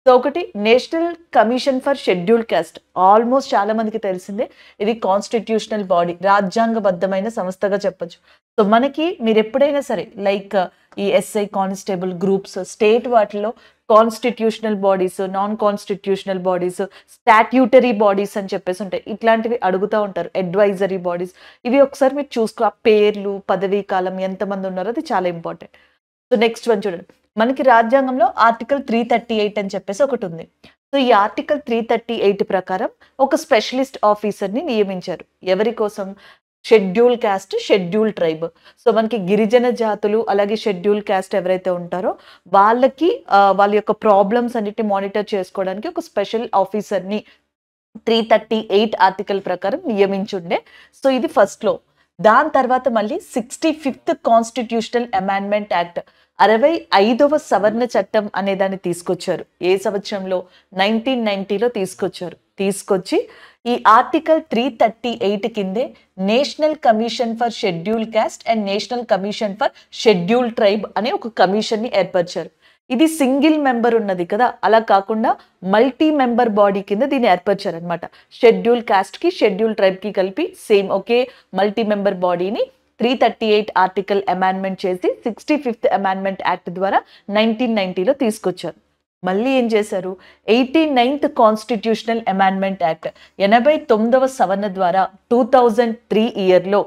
సో ఒకటి national commission for schedule caste almost చాలా మందికి తెలిసిందే ఇది కాన్స్టిట్యూషనల్ బాడీ రాజ్యాంగబద్ధమైన సంస్థగా చెప్పచ్చు సో మనకి మీరు ఎప్పుడైనా సరే లైక్ ఈ ఎస్ఐ కానిస్టేబుల్ గ్రూప్స్ స్టేట్ వాటిలో constitutional bodies non constitutional bodies statutory bodies అని చెప్పేసి ఉంటాయి ఇట్లాంటివి అడుగుతూ ఉంటారు అడ్వైజరీ బాడీస్ ఇవి ఒకసారి మీరు చూసుకో ఆ పేర్లు పదవీ కాలం ఎంతమంది ఉన్నారో అది చాలా ఇంపార్టెంట్ సో నెక్స్ట్ వన్ చూడండి మనకి రాజ్యాంగంలో ఆర్టికల్ త్రీ థర్టీ ఎయిట్ అని చెప్పేసి ఒకటి ఉంది సో ఈ ఆర్టికల్ త్రీ థర్టీ ఎయిట్ ప్రకారం ఒక స్పెషలిస్ట్ ఆఫీసర్ని నియమించారు ఎవరి కోసం schedule caste schedule tribe so మనకి గిరిజన జాతులు అలాగే షెడ్యూల్ క్యాస్ట్ ఎవరైతే ఉంటారో వాళ్ళకి వాళ్ళ యొక్క ప్రాబ్లమ్స్ అన్నిటిని మానిటర్ చేసుకోవడానికి ఒక స్పెషల్ ఆఫీసర్ని త్రీ థర్టీ ఎయిట్ ఆర్టికల్ ప్రకారం నియమించుండే సో ఇది ఫస్ట్లో దాని తర్వాత మళ్ళీ sixty fifth constitutional amendment act అరవై ఐదవ సవర్ణ చట్టం అనే దాన్ని తీసుకొచ్చారు ఏ సంవత్సరంలో నైన్టీన్ నైన్టీలో తీసుకొచ్చారు తీసుకొచ్చి ఈ ఆర్టికల్ త్రీ థర్టీ ఎయిట్ కిందే national commission for schedule caste and national commission for schedule tribe అనే ఒక కమిషన్ని ఏర్పరిచారు ఇది సింగిల్ మెంబర్ ఉన్నది కదా అలా కాకుండా మల్టీ మెంబర్ బాడీ కింద దీన్ని ఏర్పరిచారనమాట షెడ్యూల్ కాస్ట్కి షెడ్యూల్ ట్రైబ్కి కలిపి సేమ్ ఒకే మల్టీ మెంబర్ బాడీని three thirty eight article amendment చేసి సిక్స్టీ ఫిఫ్త్ అమెండ్మెంట్ యాక్ట్ ద్వారా నైన్టీన్ నైన్టీలో తీసుకొచ్చారు మళ్ళీ ఏం చేశారు eighty ninth constitutional amendment act ఎనభై తొమ్మిదవ సవర్ణ ద్వారా టూ థౌజండ్ త్రీ ఇయర్లో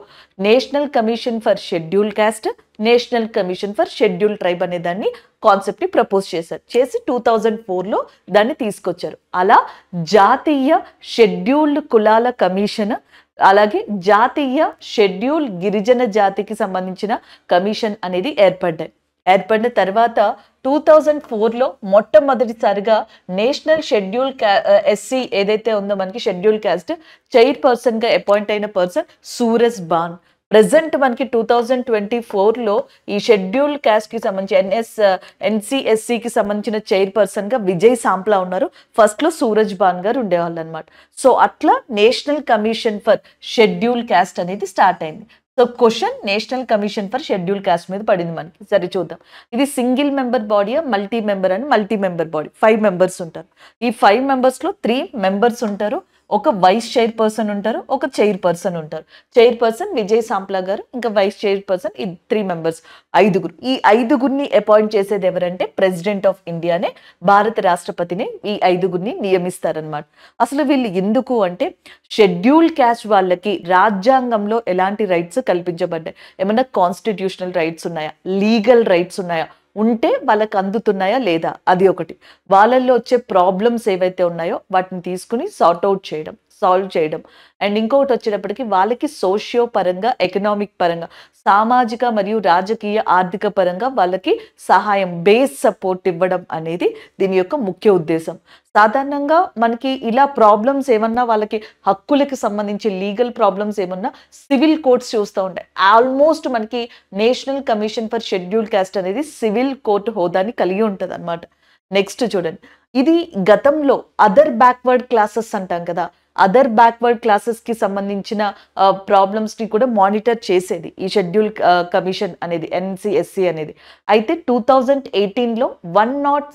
national commission for schedule caste national commission for schedule tribe అనే దాన్ని కాన్సెప్ట్ని ప్రపోజ్ చేశారు చేసి టూ థౌజండ్ ఫోర్లో దాన్ని తీసుకొచ్చారు అలా జాతీయ షెడ్యూల్డ్ కులాల కమిషన్ అలాగే జాతీయ షెడ్యూల్ గిరిజన జాతికి సంబంధించిన కమిషన్ అనేది ఏర్పడ్డాయి ఏర్పడిన తర్వాత టూ థౌజండ్ ఫోర్లో మొట్టమొదటిసారిగా నేషనల్ షెడ్యూల్ ఎస్సీ ఏదైతే ఉందో మనకి షెడ్యూల్ క్యాస్ట్ చైర్పర్సన్గా అపాయింట్ అయిన పర్సన్ సూరజ్ బాన్ ప్రజెంట్ మనకి టూ థౌజండ్ ట్వంటీ ఫోర్లో ఈ షెడ్యూల్ క్యాస్ట్కి సంబంధించి ఎన్ఎస్ ఎన్సిఎస్సికి సంబంధించిన చైర్పర్సన్గా విజయ్ సాంప్లా ఉన్నారు ఫస్ట్లో సూరజ్ బాన్ గారు ఉండేవాళ్ళు అనమాట సో అట్లా national commission for schedule caste అనేది స్టార్ట్ అయింది so question national commission for schedule caste మీద పడింది మనకి సరే చూద్దాం ఇది సింగిల్ మెంబర్ బాడీయా మల్టీ మెంబర్ అని multi member body five members ఉంటారు ఈ ఫైవ్ మెంబర్స్లో త్రీ మెంబర్స్ ఉంటారు ఒక వైస్ చైర్ పర్సన్ ఉంటారు ఒక చైర్ పర్సన్ ఉంటారు చైర్ పర్సన్ విజయ్ సాంప్లా గారు ఇంకా వైస్ చైర్ పర్సన్ ఈ త్రీ మెంబర్స్ ఐదుగురు ఈ ఐదుగురిని అపాయింట్ చేసేది ఎవరంటే ప్రెసిడెంట్ ఆఫ్ ఇండియానే భారత రాష్ట్రపతిని ఈ ఐదుగురిని నియమిస్తారనమాట అసలు వీళ్ళు ఎందుకు అంటే షెడ్యూల్ క్యాస్ట్ వాళ్ళకి రాజ్యాంగంలో ఎలాంటి రైట్స్ కల్పించబడ్డాయి ఏమన్నా కాన్స్టిట్యూషనల్ రైట్స్ ఉన్నాయా లీగల్ రైట్స్ ఉన్నాయా ఉంటే వాళ్ళకి అందుతున్నాయా లేదా అది ఒకటి వాళ్ళల్లో వచ్చే ప్రాబ్లమ్స్ ఏవైతే ఉన్నాయో వాటిని తీసుకుని సార్ట్ అవుట్ చేయడం సాల్వ్ చేయడం అండ్ ఇంకొకటి వచ్చేటప్పటికి వాళ్ళకి సోషియో పరంగా ఎకనామిక్ పరంగా సామాజిక మరియు రాజకీయ ఆర్థిక పరంగా వాళ్ళకి సహాయం బేస్ సపోర్ట్ ఇవ్వడం అనేది దీని యొక్క ముఖ్య ఉద్దేశం సాధారణంగా మనకి ఇలా ప్రాబ్లమ్స్ ఏమన్నా వాళ్ళకి హక్కులకి సంబంధించి లీగల్ ప్రాబ్లమ్స్ ఏమన్నా సివిల్ కోర్ట్స్ చూస్తూ ఉంటాయి ఆల్మోస్ట్ మనకి national commission for schedule caste అనేది సివిల్ కోర్టు హోదాని కలిగి ఉంటుంది నెక్స్ట్ చూడండి ఇది గతంలో అదర్ బ్యాక్వర్డ్ క్లాసెస్ అంటాం కదా అదర్ బ్యాక్వర్డ్ క్లాసెస్కి సంబంధించిన ప్రాబ్లమ్స్ని uh, కూడా మానిటర్ చేసేది ఈ షెడ్యూల్ కమిషన్ uh, అనేది ఎన్సిఎస్సి అనేది అయితే టూ థౌజండ్ ఎయిటీన్లో వన్ నాట్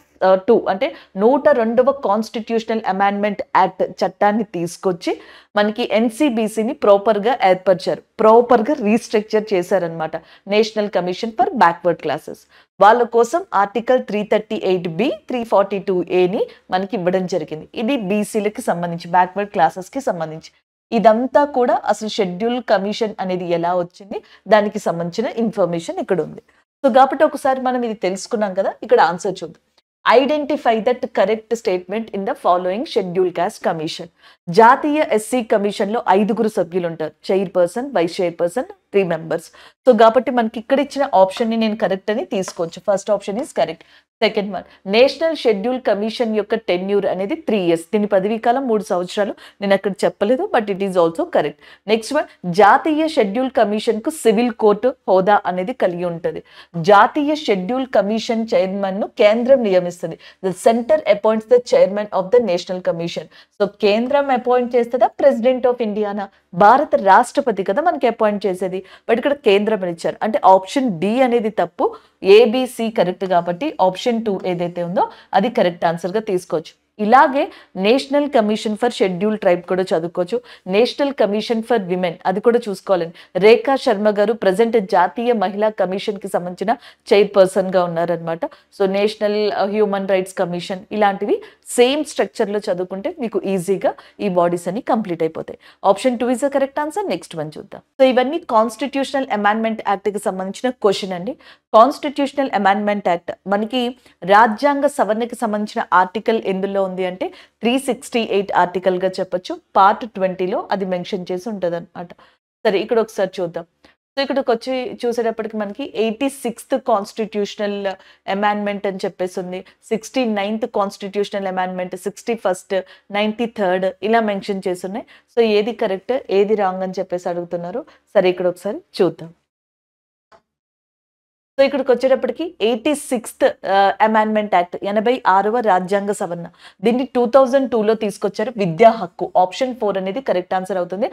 టూ అంటే నూట రెండవ కాన్స్టిట్యూషనల్ అమెండ్మెంట్ యాక్ట్ చట్టాన్ని తీసుకొచ్చి మనకి ఎన్సీబీసీని ప్రాపర్గా ఏర్పరిచారు ప్రాపర్గా రీస్ట్రక్చర్ చేశారనమాట national commission for backward classes వాళ్ళ కోసం article three thirty eight B three forty two ఏని మనకి ఇవ్వడం జరిగింది ఇది బీసీలకు సంబంధించి బ్యాక్వర్డ్ క్లాసెస్కి సంబంధించి ఇదంతా కూడా అసలు షెడ్యూల్ కమిషన్ అనేది ఎలా వచ్చింది దానికి సంబంధించిన ఇన్ఫర్మేషన్ ఇక్కడ ఉంది సో కాబట్టి ఒకసారి మనం ఇది తెలుసుకున్నాం కదా ఇక్కడ ఆన్సర్ చూద్దాం identify that correct statement in the following schedule caste commission జాతీయ ఎస్సీ కమిషన్లో ఐదుగురు సభ్యులు ఉంటారు chairperson vice chairperson three members so కాబట్టి మనకి ఇక్కడ ఇచ్చిన ఆప్షన్ని నేను కరెక్ట్ అని తీసుకోవచ్చు first option is correct second one national schedule commission యొక్క టెన్యూర్ అనేది త్రీ ఇయర్స్ దీని పదవీ కాలం మూడు సంవత్సరాలు నేను అక్కడ చెప్పలేదు but it is also correct next one జాతీయ షెడ్యూల్ కమిషన్కు సివిల్ కోర్టు హోదా అనేది కలిగి ఉంటుంది జాతీయ షెడ్యూల్ కమిషన్ చైర్మన్ను కేంద్రం నియమిస్తుంది the center appoints the chairman of the national commission so కేంద్రం అపాయింట్ చేస్తుందా ప్రెసిడెంట్ ఆఫ్ ఇండియానా భారత రాష్ట్రపతి కదా మనకి అపాయింట్ చేసేది బట్ ఇక్కడ కేంద్రం ఇచ్చారు అంటే ఆప్షన్ డి అనేది తప్పు ఏబిసి కరెక్ట్ కాబట్టి ఆప్షన్ టూ ఏదైతే ఉందో అది కరెక్ట్ ఆన్సర్గా తీసుకోవచ్చు ఇలాగే national commission for schedule tribe కూడా చదువుకోవచ్చు నేషనల్ కమిషన్ ఫర్ విమెన్ అది కూడా చూసుకోవాలండి రేఖా శర్మ గారు ప్రజెంట్ జాతీయ మహిళా కమిషన్కి సంబంధించిన చైర్పర్సన్గా ఉన్నారనమాట so national human rights commission ఇలాంటివి సేమ్ స్ట్రక్చర్లో చదువుకుంటే మీకు ఈజీగా ఈ బాడీస్ అన్ని కంప్లీట్ అయిపోతాయి option two is a correct answer next one చూద్దాం సో ఇవన్నీ కాన్స్టిట్యూషనల్ అమెండ్మెంట్ యాక్ట్కి సంబంధించిన క్వశ్చన్ అండి కాన్స్టిట్యూషనల్ అమెండ్మెంట్ యాక్ట్ మనకి రాజ్యాంగ సవరణకి సంబంధించిన ఆర్టికల్ ఎందులో ఉంది అంటే త్రీ సిక్స్టీ ఎయిట్ ఆర్టికల్గా చెప్పచ్చు పార్ట్ ట్వంటీలో అది మెన్షన్ చేసి ఉంటుంది అనమాట సరే ఇక్కడ ఒకసారి చూద్దాం సో ఇక్కడికి వచ్చి చూసేటప్పటికి మనకి ఎయిటీ సిక్స్త్ కాన్స్టిట్యూషనల్ అమాండ్మెంట్ అని చెప్పేసి ఉంది sixty ninth constitutional amendment sixty first ninety third ఇలా మెన్షన్ చేసి ఉన్నాయి సో ఏది కరెక్ట్ ఏది రాంగ్ అని చెప్పేసి అడుగుతున్నారు సరే ఇక్కడ ఒకసారి చూద్దాం సో ఇక్కడికి వచ్చేటప్పటికి ఎయిటీ సిక్స్త్ అమెండ్మెంట్ యాక్ట్ ఎనభై ఆరవ రాజ్యాంగ సవరణ దీన్ని టూ థౌజండ్ టూలో తీసుకొచ్చారు విద్యా హక్కు ఆప్షన్ ఫోర్ అనేది కరెక్ట్ ఆన్సర్ అవుతుంది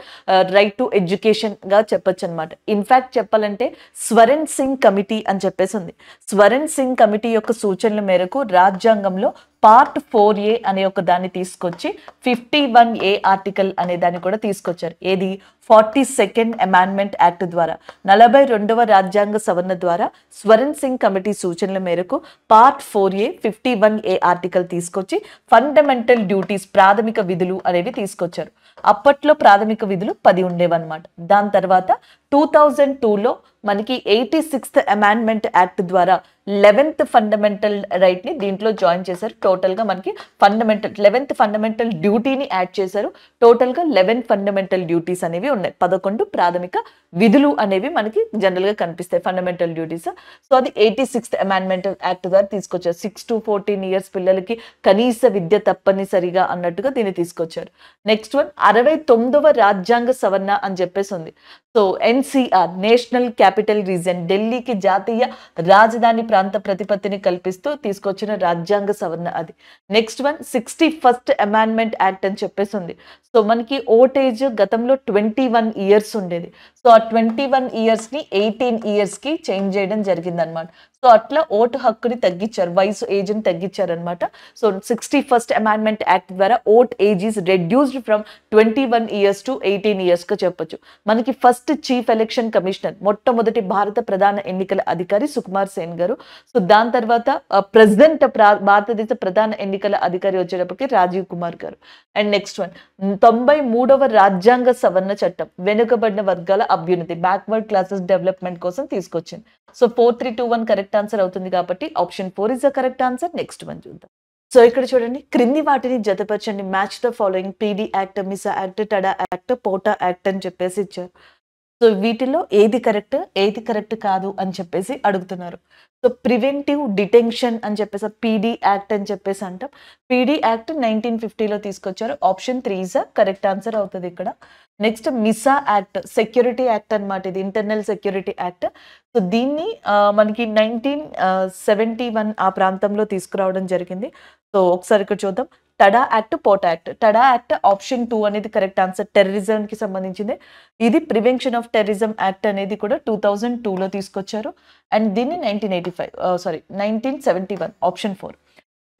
రైట్ టు ఎడ్యుకేషన్గా చెప్పొచ్చు అనమాట ఇన్ఫ్యాక్ట్ చెప్పాలంటే స్వరణ్ సింగ్ కమిటీ అని చెప్పేసి ఉంది స్వరణ్ సింగ్ కమిటీ యొక్క సూచనల మేరకు రాజ్యాంగంలో పార్ట్ ఫోర్ ఏ అనే ఒక దాన్ని తీసుకొచ్చి ఫిఫ్టీ వన్ ఏ ఆర్టికల్ అనే దాన్ని కూడా తీసుకొచ్చారు ఏది ఫార్టీ సెకండ్ అమాండ్మెంట్ యాక్ట్ ద్వారా నలభై రెండవ రాజ్యాంగ సవరణ ద్వారా స్వరణ్ సింగ్ కమిటీ సూచనల మేరకు part four A fifty one A article తీసుకొచ్చి ఫండమెంటల్ డ్యూటీస్ ప్రాథమిక విధులు అనేవి తీసుకొచ్చారు అప్పట్లో ప్రాథమిక విధులు పది ఉండేవన్నమాట దాని తర్వాత టూ థౌజండ్ టూలో మనకి ఎయిటీ సిక్స్త్ అమెండ్మెంట్ యాక్ట్ ద్వారా లెవెన్త్ ఫండమెంటల్ రైట్ని దీంట్లో జాయిన్ చేశారు టోటల్గా మనకి ఫండమెంటల్ లెవెన్త్ ఫండమెంటల్ డ్యూటీని యాడ్ చేశారు టోటల్గా లెవెన్ ఫండమెంటల్ డ్యూటీస్ అనేవి ఉన్నాయి పదకొండు ప్రాథమిక విధులు అనేవి మనకి జనరల్గా కనిపిస్తాయి ఫండమెంటల్ డ్యూటీస్ సో అది ఎయిటీ సిక్స్త్ అమాండ్మెంట్ యాక్ట్ ద్వారా తీసుకొచ్చారు సిక్స్ టు ఫోర్టీన్ ఇయర్స్ పిల్లలకి కనీస విద్య తప్పనిసరిగా అన్నట్టుగా దీన్ని తీసుకొచ్చారు నెక్స్ట్ వన్ అరవై తొమ్మిదవ రాజ్యాంగ సవరణ అని చెప్పేసి ఉంది so NCR national capital region ఢిల్లీకి జాతీయ రాజధాని ప్రాంత ప్రతిపత్తిని కల్పిస్తూ తీసుకొచ్చిన రాజ్యాంగ సవరణ అది next one sixty first amendment act అని చెప్పేసి ఉంది సో మనకి ఓటేజ్ గతంలో ట్వంటీ వన్ ఇయర్స్ ఉండేది సో ఆ ట్వంటీ వన్ ఇయర్స్ని ఎయిటీన్ ఇయర్స్కి చేంజ్ చేయడం జరిగింది అనమాట సో అట్లా ఓటు హక్కుని తగ్గించారు వయసు ఏజ్ని తగ్గించారనమాట so sixty first amendment act ద్వారా vote age is reduced from twenty one years to eighteen ఇయర్స్గా చెప్పొచ్చు మనకి ఫస్ట్ చీఫ్ ఎలక్షన్ కమిషనర్ మొట్టమొదటి భారత ప్రధాన ఎన్నికల అధికారి సుకుమార్ సేన్ గారు సో దాని తర్వాత ప్రెసిడెంట్ భారతదేశ ప్రధాన ఎన్నికల అధికారి వచ్చేటప్పటికి రాజీవ్ కుమార్ గారు అండ్ నెక్స్ట్ వన్ తొంభై మూడవ రాజ్యాంగ సవరణ చట్టం వెనుకబడిన వర్గాల అభ్యున్నతి బ్యాక్వర్డ్ క్లాసెస్ డెవలప్మెంట్ కోసం తీసుకొచ్చింది so four three two one correct answer అవుతుంది కాబట్టి option four is the correct answer next one చూద్దాం సో ఇక్కడ చూడండి క్రింది వాటిని జతపరచండి match the following PD act MISA act TADA act POTA act అని చెప్పేసి ఇచ్చారు సో వీటిలో ఏది కరెక్ట్ ఏది కరెక్ట్ కాదు అని చెప్పేసి అడుగుతున్నారు సో ప్రివెంటివ్ డిటెన్షన్ అని చెప్పేసి పీడీ యాక్ట్ అని చెప్పేసి అంటాం పీడీ యాక్ట్ నైన్టీన్ ఫిఫ్టీలో తీసుకొచ్చారు option three is correct answer అవుతుంది ఇక్కడ next MISA act security act అనమాట ఇది ఇంటర్నల్ సెక్యూరిటీ యాక్ట్ సో దీన్ని మనకి నైన్టీన్ సెవెంటీ వన్ ఆ ప్రాంతంలో తీసుకురావడం జరిగింది సో ఒకసారి ఇక్కడ చూద్దాం TADA act POTA act TADA act option two అనేది కరెక్ట్ ఆన్సర్ టెర్రరిజంకి సంబంధించింది ఇది ప్రివెన్షన్ ఆఫ్ టెర్రరిజం యాక్ట్ అనేది కూడా టూ థౌజండ్ టూలో తీసుకొచ్చారు అండ్ దీన్ని nineteen eighty five sorry nineteen seventy one option four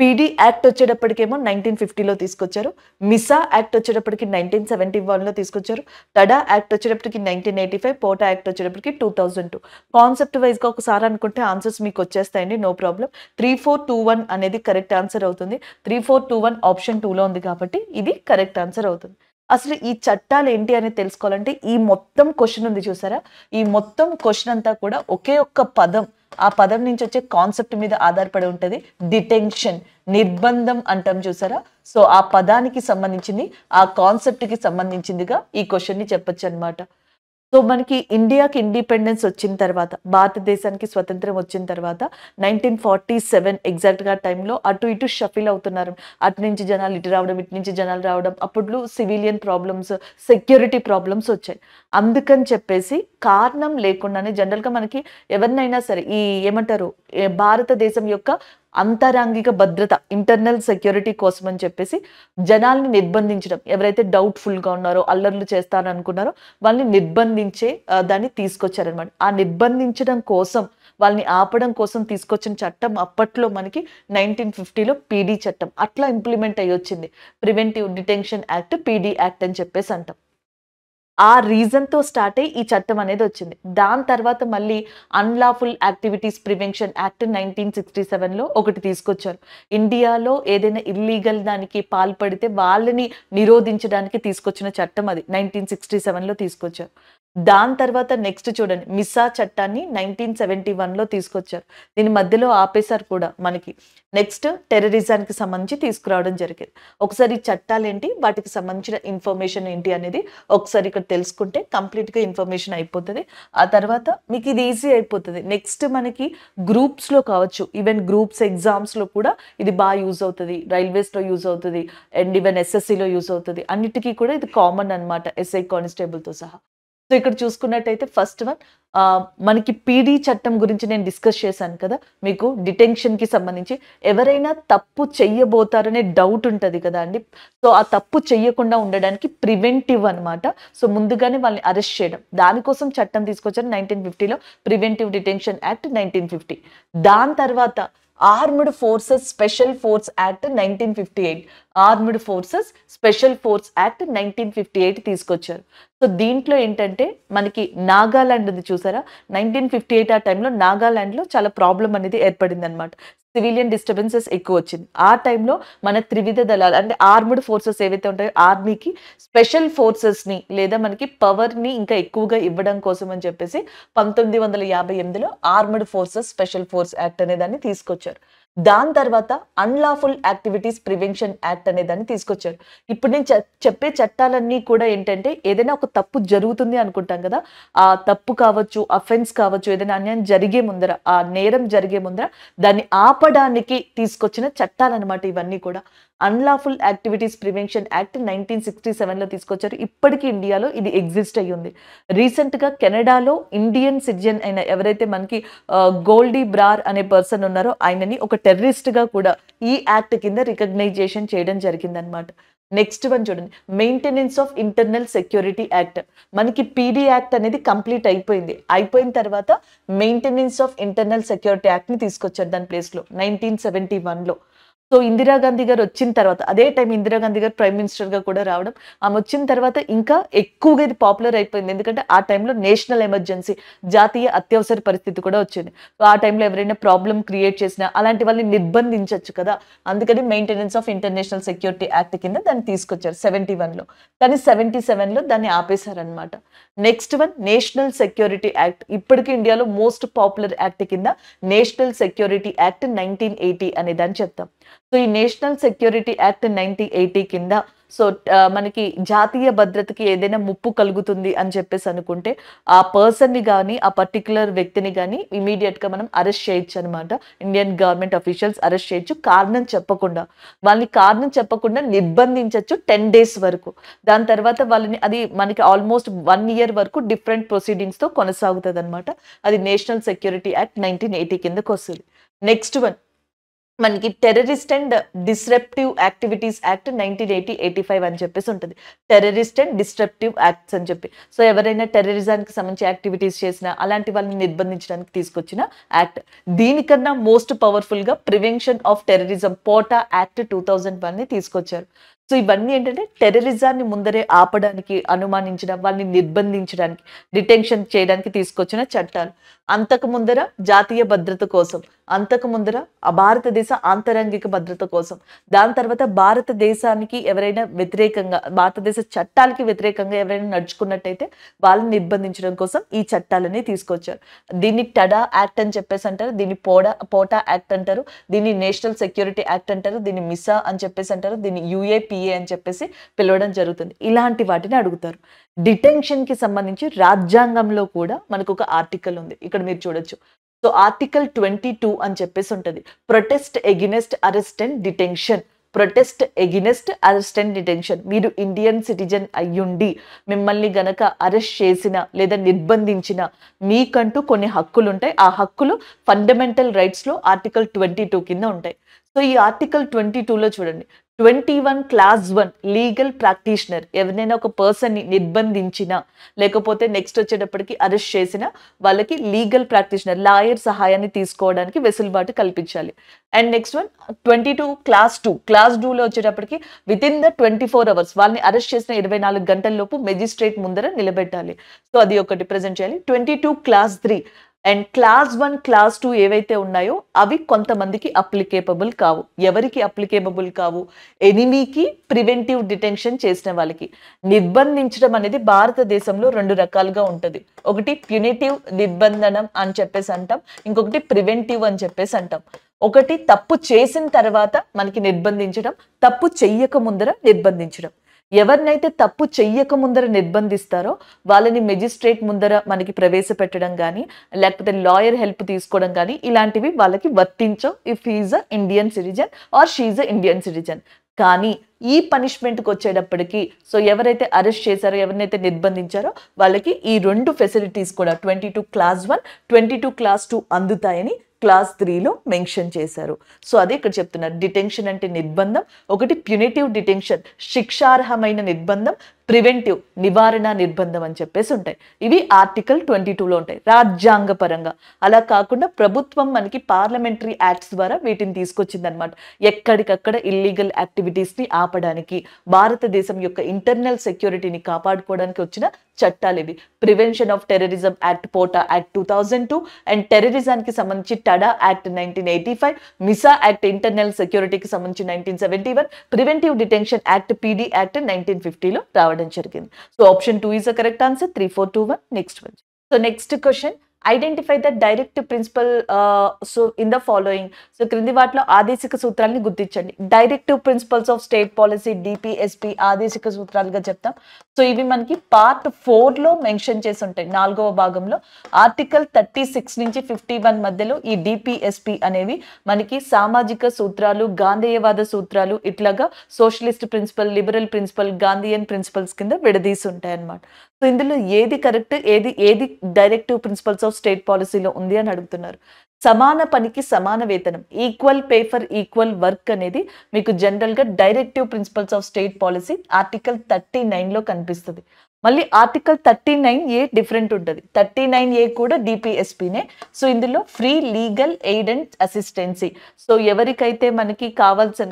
PD act వచ్చేటప్పటికేమో నైన్టీన్ ఫిఫ్టీలో తీసుకొచ్చారు మిసా యాక్ట్ వచ్చేటప్పటికి నైన్టీన్ సెవెంటీ వన్లో తీసుకొచ్చారు టడా యాక్ట్ వచ్చేటప్పటికి nineteen eighty five POTA act వచ్చేటప్పటికి టూ థౌజండ్ టూ కాన్సెప్ట్ వైజ్గా ఒకసారి అనుకుంటే ఆన్సర్స్ మీకు వచ్చేస్తాయండి no problem three four two one అనేది కరెక్ట్ ఆన్సర్ అవుతుంది three four two one option టూలో ఉంది కాబట్టి ఇది కరెక్ట్ ఆన్సర్ అవుతుంది అసలు ఈ చట్టాలు ఏంటి అని తెలుసుకోవాలంటే ఈ మొత్తం క్వశ్చన్ ఉంది చూసారా ఈ మొత్తం క్వశ్చన్ అంతా కూడా ఒకే ఒక్క పదం ఆ పదం నుంచి వచ్చే కాన్సెప్ట్ మీద ఆధారపడి ఉంటుంది డిటెన్షన్ నిర్బంధం అంటాం చూసారా సో ఆ పదానికి సంబంధించింది ఆ కాన్సెప్ట్కి సంబంధించిందిగా ఈ క్వశ్చన్ని చెప్పొచ్చు అనమాట సో మనకి ఇండియాకి ఇండిపెండెన్స్ వచ్చిన తర్వాత భారతదేశానికి స్వతంత్రం వచ్చిన తర్వాత నైన్టీన్ ఫార్టీ సెవెన్ ఎగ్జాక్ట్గా టైంలో అటు ఇటు షఫిల్ అవుతున్నారు అటు నుంచి జనాలు ఇటు రావడం ఇటు నుంచి జనాలు రావడం అప్పుడు సివిలియన్ ప్రాబ్లమ్స్ సెక్యూరిటీ ప్రాబ్లమ్స్ వచ్చాయి అందుకని చెప్పేసి కారణం లేకుండానే జనరల్గా మనకి ఎవరినైనా సరే ఈ ఏమంటారు భారతదేశం యొక్క అంతరాంగిక భద్రత ఇంటర్నల్ సెక్యూరిటీ కోసం అని చెప్పేసి జనాల్ని నిర్బంధించడం ఎవరైతే డౌట్ఫుల్గా ఉన్నారో అల్లర్లు చేస్తారనుకున్నారో వాళ్ళని నిర్బంధించే దాన్ని తీసుకొచ్చారనమాట ఆ నిర్బంధించడం కోసం వాళ్ళని ఆపడం కోసం తీసుకొచ్చిన చట్టం అప్పట్లో మనకి నైన్టీన్ ఫిఫ్టీలో పీడీ చట్టం అట్లా ఇంప్లిమెంట్ అయ్యి వచ్చింది preventive detention act PD act అని చెప్పేసి అంటాం ఆ రీజన్తో స్టార్ట్ అయ్యి ఈ చట్టం అనేది వచ్చింది దాని తర్వాత మళ్ళీ unlawful activities prevention act nineteen sixty సెవెన్లో ఒకటి తీసుకొచ్చారు ఇండియాలో ఏదైనా ఇల్లీగల్ దానికి పాల్పడితే వాళ్ళని నిరోధించడానికి తీసుకొచ్చిన చట్టం అది నైన్టీన్ సిక్స్టీ సెవెన్లో తీసుకొచ్చారు దాని తర్వాత నెక్స్ట్ చూడండి మిస్సా చట్టాన్ని నైన్టీన్ సెవెంటీ వన్లో తీసుకొచ్చారు దీని మధ్యలో ఆపేశారు కూడా మనకి నెక్స్ట్ టెర్రరిజానికి సంబంధించి తీసుకురావడం జరిగింది ఒకసారి చట్టాలు ఏంటి వాటికి సంబంధించిన ఇన్ఫర్మేషన్ ఏంటి అనేది ఒకసారి ఇక్కడ తెలుసుకుంటే కంప్లీట్గా ఇన్ఫర్మేషన్ అయిపోతుంది ఆ తర్వాత మీకు ఇది ఈజీ అయిపోతుంది నెక్స్ట్ మనకి గ్రూప్స్లో కావచ్చు ఈవెన్ గ్రూప్స్ ఎగ్జామ్స్లో కూడా ఇది బాగా యూజ్ అవుతుంది రైల్వేస్లో యూజ్ అవుతుంది అండ్ ఈవెన్ ఎస్ఎస్సిలో యూజ్ అవుతుంది అన్నిటికీ కూడా ఇది కామన్ అనమాట ఎస్ఐ కానిస్టేబుల్తో సహా సో ఇక్కడ చూసుకున్నట్టయితే ఫస్ట్ వన్ మనకి పీడీ చట్టం గురించి నేను డిస్కస్ చేశాను కదా మీకు డిటెన్షన్కి సంబంధించి ఎవరైనా తప్పు చెయ్యబోతారనే డౌట్ ఉంటుంది కదా అండి సో ఆ తప్పు చెయ్యకుండా ఉండడానికి ప్రివెంటివ్ అనమాట సో ముందుగానే వాళ్ళని అరెస్ట్ చేయడం దానికోసం చట్టం తీసుకొచ్చారు నైన్టీన్ ఫిఫ్టీలో preventive detention act nineteen fifty దాని తర్వాత armed forces special force act nineteen fifty eight armed forces special force act nineteen fifty eight తీసుకొచ్చారు సో దీంట్లో ఏంటంటే మనకి నాగాల్యాండ్ ఉంది చూసారా నైన్టీన్ ఫిఫ్టీ ఎయిట్ ఆ టైంలో నాగాల్యాండ్లో చాలా ప్రాబ్లం అనేది ఏర్పడింది అనమాట సివిలియన్ డిస్టర్బెన్సెస్ ఎక్కువ వచ్చింది ఆ టైంలో మన త్రివిధ దళాలు అంటే ఆర్మ్డ్ ఫోర్సెస్ ఏవైతే ఉంటాయో ఆర్మీకి స్పెషల్ ఫోర్సెస్ని లేదా మనకి పవర్ని ఇంకా ఎక్కువగా ఇవ్వడం కోసం అని చెప్పేసి పంతొమ్మిది వందల యాభై ఎనిమిదిలో armed forces special force act అనే దాన్ని తీసుకొచ్చారు దాని తర్వాత అన్లాఫుల్ యాక్టివిటీస్ ప్రివెన్షన్ యాక్ట్ అనే దాన్ని తీసుకొచ్చారు ఇప్పుడు నేను చెప్పే చట్టాలన్నీ కూడా ఏంటంటే ఏదైనా ఒక తప్పు జరుగుతుంది అనుకుంటాం కదా ఆ తప్పు కావచ్చు అఫెన్స్ కావచ్చు ఏదైనా అన్యాయం జరిగే ముందర ఆ నేరం జరిగే ముందర దాన్ని ఆపడానికి తీసుకొచ్చిన చట్టాలన్నమాట ఇవన్నీ కూడా unlawful activities prevention act nineteen sixty సెవెన్లో తీసుకొచ్చారు ఇప్పటికీ ఇండియాలో ఇది ఎగ్జిస్ట్ అయ్యి ఉంది రీసెంట్గా కెనడాలో ఇండియన్ సిటిజన్ అయిన ఎవరైతే మనకి గోల్డీ బ్రార్ అనే పర్సన్ ఉన్నారో ఆయనని ఒక టెర్రరిస్ట్గా కూడా ఈ యాక్ట్ కింద రికగ్నైజేషన్ చేయడం జరిగిందనమాట నెక్స్ట్ వన్ చూడండి maintenance of internal security act మనకి పీడీ యాక్ట్ అనేది కంప్లీట్ అయిపోయింది అయిపోయిన తర్వాత మెయింటెనెన్స్ ఆఫ్ ఇంటర్నల్ సెక్యూరిటీ యాక్ట్ని తీసుకొచ్చారు దాని ప్లేస్లో నైన్టీన్ సెవెంటీ వన్లో సో ఇందిరాగాంధీ గారు వచ్చిన తర్వాత అదే టైం ఇందిరాగాంధీ గారు ప్రైమ్ మినిస్టర్గా కూడా రావడం ఆమె వచ్చిన తర్వాత ఇంకా ఎక్కువగా ఇది పాపులర్ అయిపోయింది ఎందుకంటే ఆ టైంలో నేషనల్ ఎమర్జెన్సీ జాతీయ అత్యవసర పరిస్థితి కూడా వచ్చింది ఆ టైంలో ఎవరైనా ప్రాబ్లం క్రియేట్ చేసినా అలాంటి వాళ్ళని నిర్బంధించవచ్చు కదా అందుకని maintenance of international security act కింద దాన్ని తీసుకొచ్చారు సెవెంటీ వన్లో కానీ సెవెంటీ సెవెన్లో దాన్ని ఆపేశారనమాట next one national security act ఇప్పటికీ ఇండియాలో మోస్ట్ పాపులర్ యాక్ట్ కింద national security act nineteen eighty అనే దాన్ని చెప్తాం సో ఈ national security act nineteen eighty కింద సో మనకి జాతీయ భద్రతకి ఏదైనా ముప్పు కలుగుతుంది అని చెప్పేసి అనుకుంటే ఆ పర్సన్ని కానీ ఆ పర్టికులర్ వ్యక్తిని కానీ ఇమీడియట్గా మనం అరెస్ట్ చేయొచ్చు అనమాట ఇండియన్ గవర్నమెంట్ అఫీషియల్స్ అరెస్ట్ చేయొచ్చు కారణం చెప్పకుండా వాళ్ళని కారణం చెప్పకుండా నిర్బంధించవచ్చు టెన్ డేస్ వరకు దాని తర్వాత వాళ్ళని అది మనకి ఆల్మోస్ట్ వన్ ఇయర్ వరకు డిఫరెంట్ ప్రొసీడింగ్స్తో కొనసాగుతుంది అనమాట అది national security act nineteen eighty కిందకు వస్తుంది నెక్స్ట్ వన్ మనకి terrorist and disruptive activities act nineteen eighty eighty five అని చెప్పేసి ఉంటుంది టెర్రరిస్ట్ అండ్ డిస్ట్రప్టివ్ యాక్ట్స్ అని చెప్పి సో ఎవరైనా టెర్రరిజానికి సంబంధించి యాక్టివిటీస్ చేసినా అలాంటి వాళ్ళని నిర్బంధించడానికి తీసుకొచ్చిన యాక్ట్ దీనికన్నా మోస్ట్ పవర్ఫుల్గా prevention of terrorism POTA act two thousand వన్ని తీసుకొచ్చారు సో ఇవన్నీ ఏంటంటే టెర్రరిజాన్ని ముందరే ఆపడానికి అనుమానించడం వాళ్ళని నిర్బంధించడానికి డిటెన్షన్ చేయడానికి తీసుకొచ్చిన చట్టాలు అంతకు ముందర జాతీయ భద్రత కోసం అంతకు ముందర భారతదేశ ఆంతరంగిక భద్రత కోసం దాని తర్వాత భారతదేశానికి ఎవరైనా వ్యతిరేకంగా భారతదేశ చట్టాలకి వ్యతిరేకంగా ఎవరైనా నడుచుకున్నట్టయితే వాళ్ళని నిర్బంధించడం కోసం ఈ చట్టాలని తీసుకొచ్చారు దీన్ని టడా యాక్ట్ అని చెప్పేసి అంటారు దీన్ని పోడా పోటా యాక్ట్ అంటారు దీన్ని నేషనల్ సెక్యూరిటీ యాక్ట్ అంటారు దీన్ని మిసా అని చెప్పేసి అంటారు దీన్ని యూఏపీ పిఏ అని చెప్పేసి పిలవడం జరుగుతుంది ఇలాంటి వాటిని అడుగుతారు డిటెన్షన్కి సంబంధించి రాజ్యాంగంలో కూడా మనకు ఒక ఆర్టికల్ ఉంది ఇక్కడ మీరు చూడొచ్చు సో ఆర్టికల్ ట్వంటీ టూ అని చెప్పేసి ఉంటుంది protest against arrest and detention protest against arrest and detention మీరు ఇండియన్ సిటిజన్ అయ్యుండి మిమ్మల్ని గనక అరెస్ట్ చేసిన లేదా నిర్బంధించిన మీకంటూ కొన్ని హక్కులు ఉంటాయి ఆ హక్కులు ఫండమెంటల్ రైట్స్లో ఆర్టికల్ ట్వంటీ టూ కింద ఉంటాయి సో ఈ ఆర్టికల్ ట్వంటీ టూలో చూడండి twenty one clause one legal practitioner ఎవరినైనా ఒక పర్సన్ని నిర్బంధించినా లేకపోతే నెక్స్ట్ వచ్చేటప్పటికి అరెస్ట్ చేసిన వాళ్ళకి లీగల్ ప్రాక్టీషనర్ లాయర్ సహాయాన్ని తీసుకోవడానికి వెసులుబాటు కల్పించాలి and next one twenty two class two class టూలో వచ్చేటప్పటికి with in the twenty four hours వాళ్ళని అరెస్ట్ చేసిన ఇరవై నాలుగు గంటల లోపు మెజిస్ట్రేట్ ముందర నిలబెట్టాలి సో అది ఒకటి ప్రజెంట్ చేయాలి twenty two class three and class one class two ఏవైతే ఉన్నాయో అవి కొంతమందికి అప్లికేబుల్ కావు ఎవరికి అప్లికేబుల్ కావు ఎనిమీకి ప్రివెంటివ్ డిటెన్షన్ చేసిన వాళ్ళకి నిర్బంధించడం అనేది భారతదేశంలో రెండు రకాలుగా ఉంటుంది ఒకటి ప్యునేటివ్ నిర్బంధనం అని చెప్పేసి అంటాం ఇంకొకటి ప్రివెంటివ్ అని చెప్పేసి అంటాం ఒకటి తప్పు చేసిన తర్వాత మనకి నిర్బంధించడం తప్పు చెయ్యక ముందర నిర్బంధించడం ఎవరినైతే తప్పు చెయ్యక ముందర నిర్బంధిస్తారో వాళ్ళని మెజిస్ట్రేట్ ముందర మనకి ప్రవేశపెట్టడం కానీ లేకపోతే లాయర్ హెల్ప్ తీసుకోవడం కానీ ఇలాంటివి వాళ్ళకి వర్తించవు if he is a Indian citizen or she's a Indian citizen కానీ ఈ పనిష్మెంట్కి వచ్చేటప్పటికి సో ఎవరైతే అరెస్ట్ చేశారో ఎవరినైతే నిర్బంధించారో వాళ్ళకి ఈ రెండు ఫెసిలిటీస్ కూడా twenty two class one twenty two class two అందుతాయని క్లాస్ త్రీలో మెన్షన్ చేశారు సో అదే ఇక్కడ చెప్తున్నారు డిటెన్షన్ అంటే నిర్బంధం ఒకటి ప్యునేటివ్ డిటెన్షన్ శిక్షార్హమైన నిర్బంధం ప్రివెంటివ్ నివారణ నిర్బంధం అని చెప్పేసి ఉంటాయి ఇవి ఆర్టికల్ ట్వంటీ టూలో ఉంటాయి రాజ్యాంగ పరంగా అలా కాకుండా ప్రభుత్వం మనకి పార్లమెంటరీ యాక్ట్స్ ద్వారా వీటిని తీసుకొచ్చిందనమాట ఎక్కడికక్కడ ఇల్లీగల్ యాక్టివిటీస్ని ఆపడానికి భారతదేశం యొక్క ఇంటర్నల్ సెక్యూరిటీని కాపాడుకోవడానికి వచ్చిన చట్టాలు ఇవి prevention of terrorism act POTA act two thousand two and టెర్రరిజానికి సంబంధించి TADA act nineteen eighty five MISA act internal సెక్యూరిటీకి సంబంధించి nineteen seventy one preventive detention act PD act nineteen ఫిఫ్టీలో రావడం So option 2 is the correct answer, 3421, next one. So next question, identify the direct principle so in the following so క్రింది వాటిలో ఆదేశిక సూత్రాలని గుర్తించండి directive principles of state policy DPSP ఆదేశిక సూత్రాలుగా చెప్తాం సో ఇవి మనకి పార్ట్ ఫోర్లో మెన్షన్ చేసి ఉంటాయి నాలుగవ భాగంలో ఆర్టికల్ థర్టీ సిక్స్ నుంచి ఫిఫ్టీ వన్ మధ్యలో ఈ డిపిఎస్పి అనేవి మనకి సామాజిక సూత్రాలు గాంధేయవాద సూత్రాలు ఇట్లాగా socialist principle liberal principle Gandhian principles కింద విడదీసి ఉంటాయి అన్నమాట సో ఇందులో ఏది కరెక్ట్ ఏది ఏది డైరెక్టివ్ ప్రిన్సిపల్స్ ఆఫ్ స్టేట్ పాలసీలో ఉంది అని అడుగుతున్నారు సమాన పనికి సమాన వేతనం equal pay for equal work అనేది మీకు జనరల్గా directive principles of state policy article thirty నైన్లో కనిపిస్తుంది మళ్ళీ article thirty nine A different ఉంటుంది థర్టీ నైన్ ఏ కూడా డిపిఎస్పీనే సో ఇందులో free legal aid and assistancy so ఎవరికైతే మనకి కావాల్సిన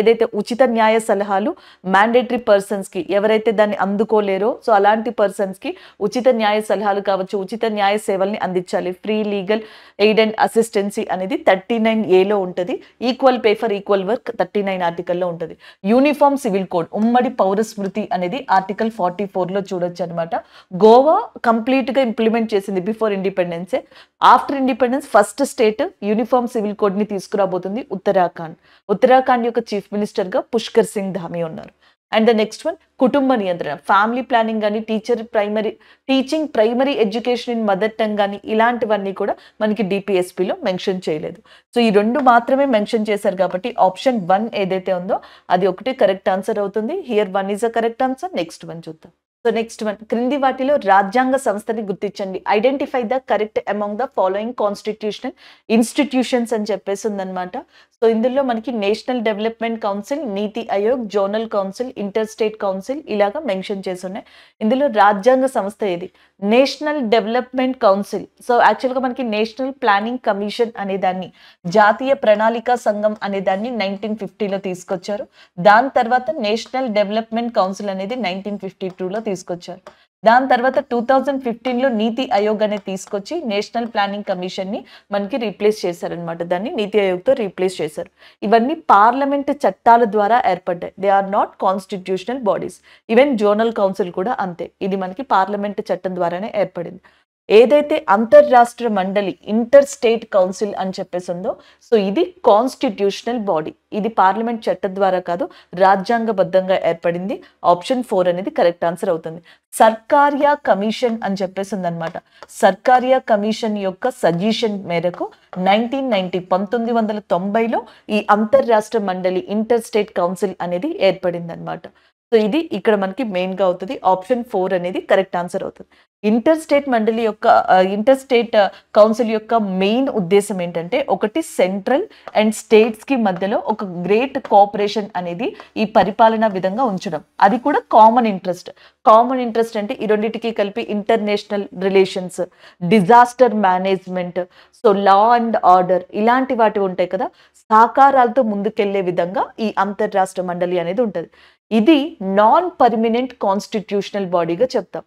ఏదైతే ఉచిత న్యాయ సలహాలు మ్యాండేటరీ పర్సన్స్కి ఎవరైతే దాన్ని అందుకోలేరో సో అలాంటి పర్సన్స్కి ఉచిత న్యాయ సలహాలు కావచ్చు ఉచిత న్యాయ సేవల్ని అందించాలి free legal aid and assistancy అనేది థర్టీ నైన్ ఏలో ఉంటుంది equal pay for equal work thirty nine ఆర్టికల్లో ఉంటుంది యూనిఫామ్ సివిల్ కోడ్ ఉమ్మడి పౌర స్మృతి అనేది ఆర్టికల్ ఫార్టీ ఫోర్లో కూడా చూడొచ్చు అనమాట గోవా కంప్లీట్గా ఇంప్లిమెంట్ చేసింది బిఫోర్ ఇండిపెండెన్సే after independence first state uniform civil కోడ్ని తీసుకురాబోతుంది ఉత్తరాఖండ్ ఉత్తరాఖండ్ యొక్క చీఫ్ మినిస్టర్గా పుష్కర్ సింగ్ ధామి ఉన్నారు అండ్ ద నెక్స్ట్ వన్ కుటుంబ నియంత్రణ ఫ్యామిలీ ప్లానింగ్ కానీ teacher primary teaching primary education in mother tongue కానీ ఇలాంటివన్నీ కూడా మనకి డిపిఎస్పిలో మెన్షన్ చేయలేదు సో ఈ రెండు మాత్రమే మెన్షన్ చేశారు కాబట్టి ఆప్షన్ వన్ ఏదైతే ఉందో అది ఒకటి కరెక్ట్ ఆన్సర్ అవుతుంది here one is a correct answer next one చూద్దాం సో నెక్స్ట్ వన్ క్రింది వాటిలో రాజ్యాంగ సంస్థని గుర్తించండి identify the correct among the following constitutional institutions అని చెప్పేసి ఉందనమాట సో ఇందులో మనకి national development council NITI Aayog zonal council inter state council ఇలాగా మెన్షన్ చేసి ఉన్నాయి ఇందులో రాజ్యాంగ సంస్థ ఏది నేషనల్ డెవలప్మెంట్ కౌన్సిల్ సో యాక్చువల్గా మనకి నేషనల్ ప్లానింగ్ కమిషన్ అనేదాన్ని జాతీయ ప్రణాళికా సంఘం అనేదాన్ని నైన్టీన్ ఫిఫ్టీలో తీసుకొచ్చారు దాని తర్వాత నేషనల్ డెవలప్మెంట్ కౌన్సిల్ అనేది నైన్టీన్ ఫిఫ్టీ టూలో తీసుకొచ్చారు దాని తర్వాత టూ థౌజండ్ ఫిఫ్టీన్లో నీతి ఆయోగ్ అనేది తీసుకొచ్చి నేషనల్ ప్లానింగ్ కమిషన్ని మనకి రీప్లేస్ చేశారనమాట దాన్ని నీతి ఆయోగ్తో రీప్లేస్ చేశారు ఇవన్నీ పార్లమెంట్ చట్టాల ద్వారా ఏర్పడ్డాయి they are not constitutional bodies even zonal council కూడా అంతే ఇది మనకి పార్లమెంట్ చట్టం ద్వారానే ఏర్పడింది ఏదైతే అంతర్రాష్ట్ర మండలి ఇంటర్ స్టేట్ కౌన్సిల్ అని చెప్పేసి ఉందో సో ఇది కాన్స్టిట్యూషనల్ బాడీ ఇది పార్లమెంట్ చట్టం ద్వారా కాదు రాజ్యాంగబద్ధంగా ఏర్పడింది ఆప్షన్ ఫోర్ అనేది కరెక్ట్ ఆన్సర్ అవుతుంది సర్కారియా కమిషన్ అని చెప్పేసి ఉందన్నమాట సర్కారియా కమిషన్ యొక్క సజెషన్ మేరకు నైన్టీన్ నైన్టీ పంతొమ్మిది వందల తొంభైలో ఈ అంతర్రాష్ట్ర మండలి ఇంటర్ స్టేట్ కౌన్సిల్ అనేది ఏర్పడింది అనమాట సో ఇది ఇక్కడ మనకి మెయిన్గా అవుతుంది ఆప్షన్ ఫోర్ అనేది కరెక్ట్ ఆన్సర్ అవుతుంది ఇంటర్ స్టేట్ మండలి యొక్క ఇంటర్ స్టేట్ కౌన్సిల్ యొక్క మెయిన్ ఉద్దేశం ఏంటంటే ఒకటి సెంట్రల్ అండ్ స్టేట్స్కి మధ్యలో ఒక గ్రేట్ కోఆపరేషన్ అనేది ఈ పరిపాలన విధంగా ఉంచడం అది కూడా కామన్ ఇంట్రెస్ట్ కామన్ ఇంట్రెస్ట్ అంటే ఈ రెండింటికి కలిపి international relations disaster management so law and order ఇలాంటి వాటివి ఉంటాయి కదా సహకారాలతో ముందుకెళ్లే విధంగా ఈ అంతర్రాష్ట్ర మండలి అనేది ఉంటుంది ఇది నాన్ పర్మినెంట్ కాన్స్టిట్యూషనల్ బాడీగా చెప్తాం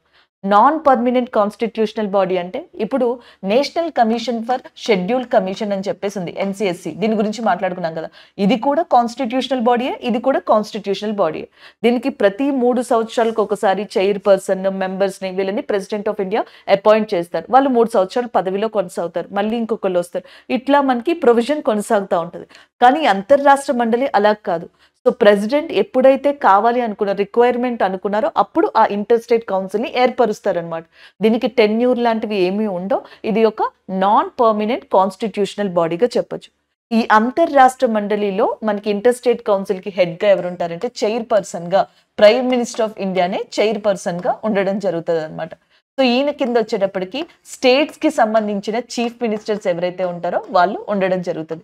నాన్ పర్మినెంట్ కాన్స్టిట్యూషనల్ బాడీ అంటే ఇప్పుడు national commission for schedule commission అని చెప్పేసి ఉంది ఎన్సిఎస్సి దీని గురించి మాట్లాడుకున్నాం కదా ఇది కూడా కాన్స్టిట్యూషనల్ బాడీయే ఇది కూడా కాన్స్టిట్యూషనల్ బాడీయే దీనికి ప్రతి మూడు సంవత్సరాలకు ఒకసారి చైర్పర్సన్ పర్సన్ మెంబర్స్ని వీళ్ళని ప్రెసిడెంట్ ఆఫ్ ఇండియా అపాయింట్ చేస్తారు వాళ్ళు మూడు సంవత్సరాలు పదవిలో కొనసాగుతారు మళ్ళీ ఇంకొకళ్ళు వస్తారు ఇట్లా మనకి ప్రొవిజన్ కొనసాగుతూ ఉంటుంది కానీ అంతర్రాష్ట్ర మండలి అలా కాదు సో ప్రెసిడెంట్ ఎప్పుడైతే కావాలి అనుకున్న రిక్వైర్మెంట్ అనుకున్నారో అప్పుడు ఆ ఇంటర్ స్టేట్ కౌన్సిల్ని ఏర్పరుస్తారనమాట దీనికి టెన్యూర్ లాంటివి ఏమీ ఉండవు ఇది ఒక నాన్ పర్మనెంట్ కాన్స్టిట్యూషనల్ బాడీగా చెప్పచ్చు ఈ అంతర్రాష్ట్ర మండలిలో మనకి ఇంటర్ స్టేట్ కౌన్సిల్ కి హెడ్ గా ఎవరుంటారంటే చైర్ పర్సన్ గా ప్రైమ్ మినిస్టర్ ఆఫ్ ఇండియానే చైర్ పర్సన్ గా ఉండడం జరుగుతుంది అనమాట సో ఈయన కింద వచ్చేటప్పటికి స్టేట్స్ కి సంబంధించిన చీఫ్ మినిస్టర్స్ ఎవరైతే ఉంటారో వాళ్ళు ఉండడం జరుగుతుంది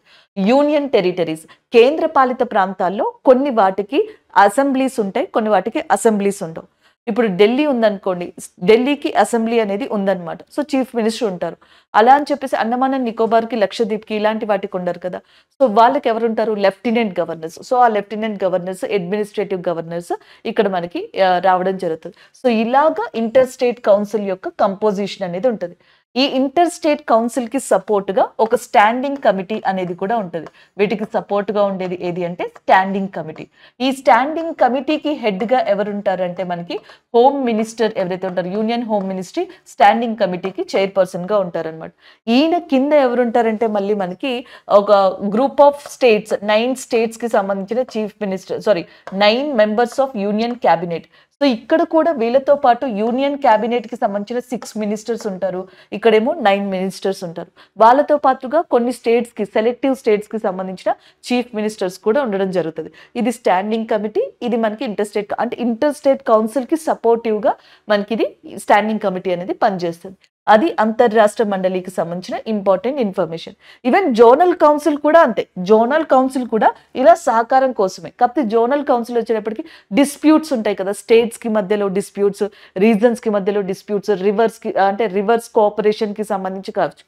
యూనియన్ టెరిటరీస్ కేంద్ర పాలిత ప్రాంతాల్లో కొన్ని వాటికి అసెంబ్లీస్ ఉంటాయి కొన్ని వాటికి అసెంబ్లీస్ ఉండవు ఇప్పుడు ఢిల్లీ ఉందనుకోండి ఢిల్లీకి అసెంబ్లీ అనేది ఉందన్నమాట సో చీఫ్ మినిస్టర్ ఉంటారు అలా అని చెప్పేసి అండమాన్ అండ్ నికోబార్కి లక్షద్వీప్కి ఇలాంటి వాటికి ఉండరు కదా సో వాళ్ళకి ఎవరు ఉంటారు లెఫ్టినెంట్ గవర్నర్స్ సో ఆ లెఫ్టినెంట్ గవర్నర్స్ అడ్మినిస్ట్రేటివ్ గవర్నర్స్ ఇక్కడ మనకి రావడం జరుగుతుంది సో ఇలాగా ఇంటర్ స్టేట్ కౌన్సిల్ యొక్క కంపోజిషన్ అనేది ఉంటుంది ఈ ఇంటర్ స్టేట్ కౌన్సిల్కి సపోర్ట్గా ఒక స్టాండింగ్ కమిటీ అనేది కూడా ఉంటుంది వీటికి సపోర్ట్గా ఉండేది ఏది అంటే స్టాండింగ్ కమిటీ ఈ స్టాండింగ్ కమిటీకి హెడ్గా ఎవరుంటారంటే మనకి హోమ్ మినిస్టర్ ఎవరైతే ఉంటారు యూనియన్ హోమ్ మినిస్ట్రీ స్టాండింగ్ కమిటీకి చైర్పర్సన్గా ఉంటారనమాట ఈయన కింద ఎవరుంటారంటే మళ్ళీ మనకి ఒక గ్రూప్ ఆఫ్ స్టేట్స్ నైన్ స్టేట్స్కి సంబంధించిన chief minister sorry nine members of union cabinet so ఇక్కడ కూడా వీళ్ళతో పాటు యూనియన్ క్యాబినెట్కి సంబంధించిన సిక్స్ మినిస్టర్స్ ఉంటారు ఇక్కడేమో నైన్ మినిస్టర్స్ ఉంటారు వాళ్ళతో పాటుగా కొన్ని స్టేట్స్కి సెలెక్టివ్ స్టేట్స్కి సంబంధించిన చీఫ్ మినిస్టర్స్ కూడా ఉండడం జరుగుతుంది ఇది స్టాండింగ్ కమిటీ ఇది మనకి ఇంటర్స్టేట్ అంటే ఇంటర్ కి కౌన్సిల్కి సపోర్టివ్గా మనకి ఇది స్టాండింగ్ కమిటీ అనేది పనిచేస్తుంది అది అంతర్రాష్ట్ర మండలికి సంబంధించిన important information even zonal council కూడా అంతే జోనల్ కౌన్సిల్ కూడా ఇలా సహకారం కోసమే కాబట్టి జోనల్ కౌన్సిల్ వచ్చేటప్పటికి డిస్ప్యూట్స్ ఉంటాయి కదా స్టేట్స్కి మధ్యలో డిస్ప్యూట్స్ రీజన్స్కి మధ్యలో డిస్ప్యూట్స్ రివర్స్కి అంటే రివర్స్ కోఆపరేషన్కి సంబంధించి కావచ్చు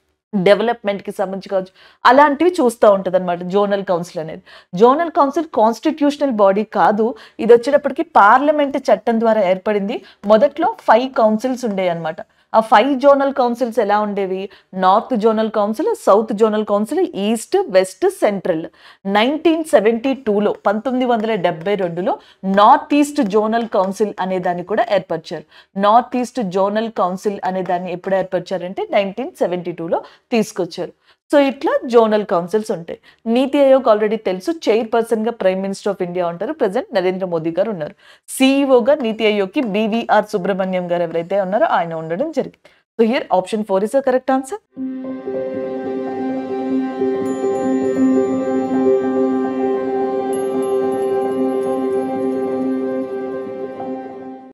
డెవలప్మెంట్కి సంబంధించి కావచ్చు అలాంటివి చూస్తూ ఉంటుంది అనమాట జోనల్ కౌన్సిల్ అనేది జోనల్ కౌన్సిల్ కాన్స్టిట్యూషనల్ బాడీ కాదు ఇది వచ్చేటప్పటికి పార్లమెంట్ చట్టం ద్వారా ఏర్పడింది మొదట్లో ఫైవ్ కౌన్సిల్స్ ఉండేవి అనమాట ఆ ఫైవ్ జోనల్ కౌన్సిల్స్ ఎలా ఉండేవి north zonal council south zonal council east west central nineteen seventy టూలో పంతొమ్మిది వందల డెబ్బై రెండులో నార్త్ ఈస్ట్ జోనల్ కౌన్సిల్ అనే దాన్ని కూడా ఏర్పరిచారు నార్త్ ఈస్ట్ జోనల్ కౌన్సిల్ అనే దాన్ని ఎప్పుడు ఏర్పరిచారంటే నైన్టీన్ సెవెంటీ టూలో తీసుకొచ్చారు సో ఇట్లా జోనల్ కౌన్సిల్స్ ఉంటాయి నీతి ఆయోగ్ ఆల్రెడీ తెలుసు చైర్పర్సన్గా ప్రైమ్ మినిస్టర్ ఆఫ్ ఇండియా ఉంటారు ప్రజెంట్ నరేంద్ర మోదీ గారు ఉన్నారు సిఈఓగా e నీతి ఆయోగ్కి బీవీఆర్ సుబ్రహ్మణ్యం గారు ఎవరైతే ఉన్నారో ఆయన ఉండడం జరిగింది so here option four is a correct answer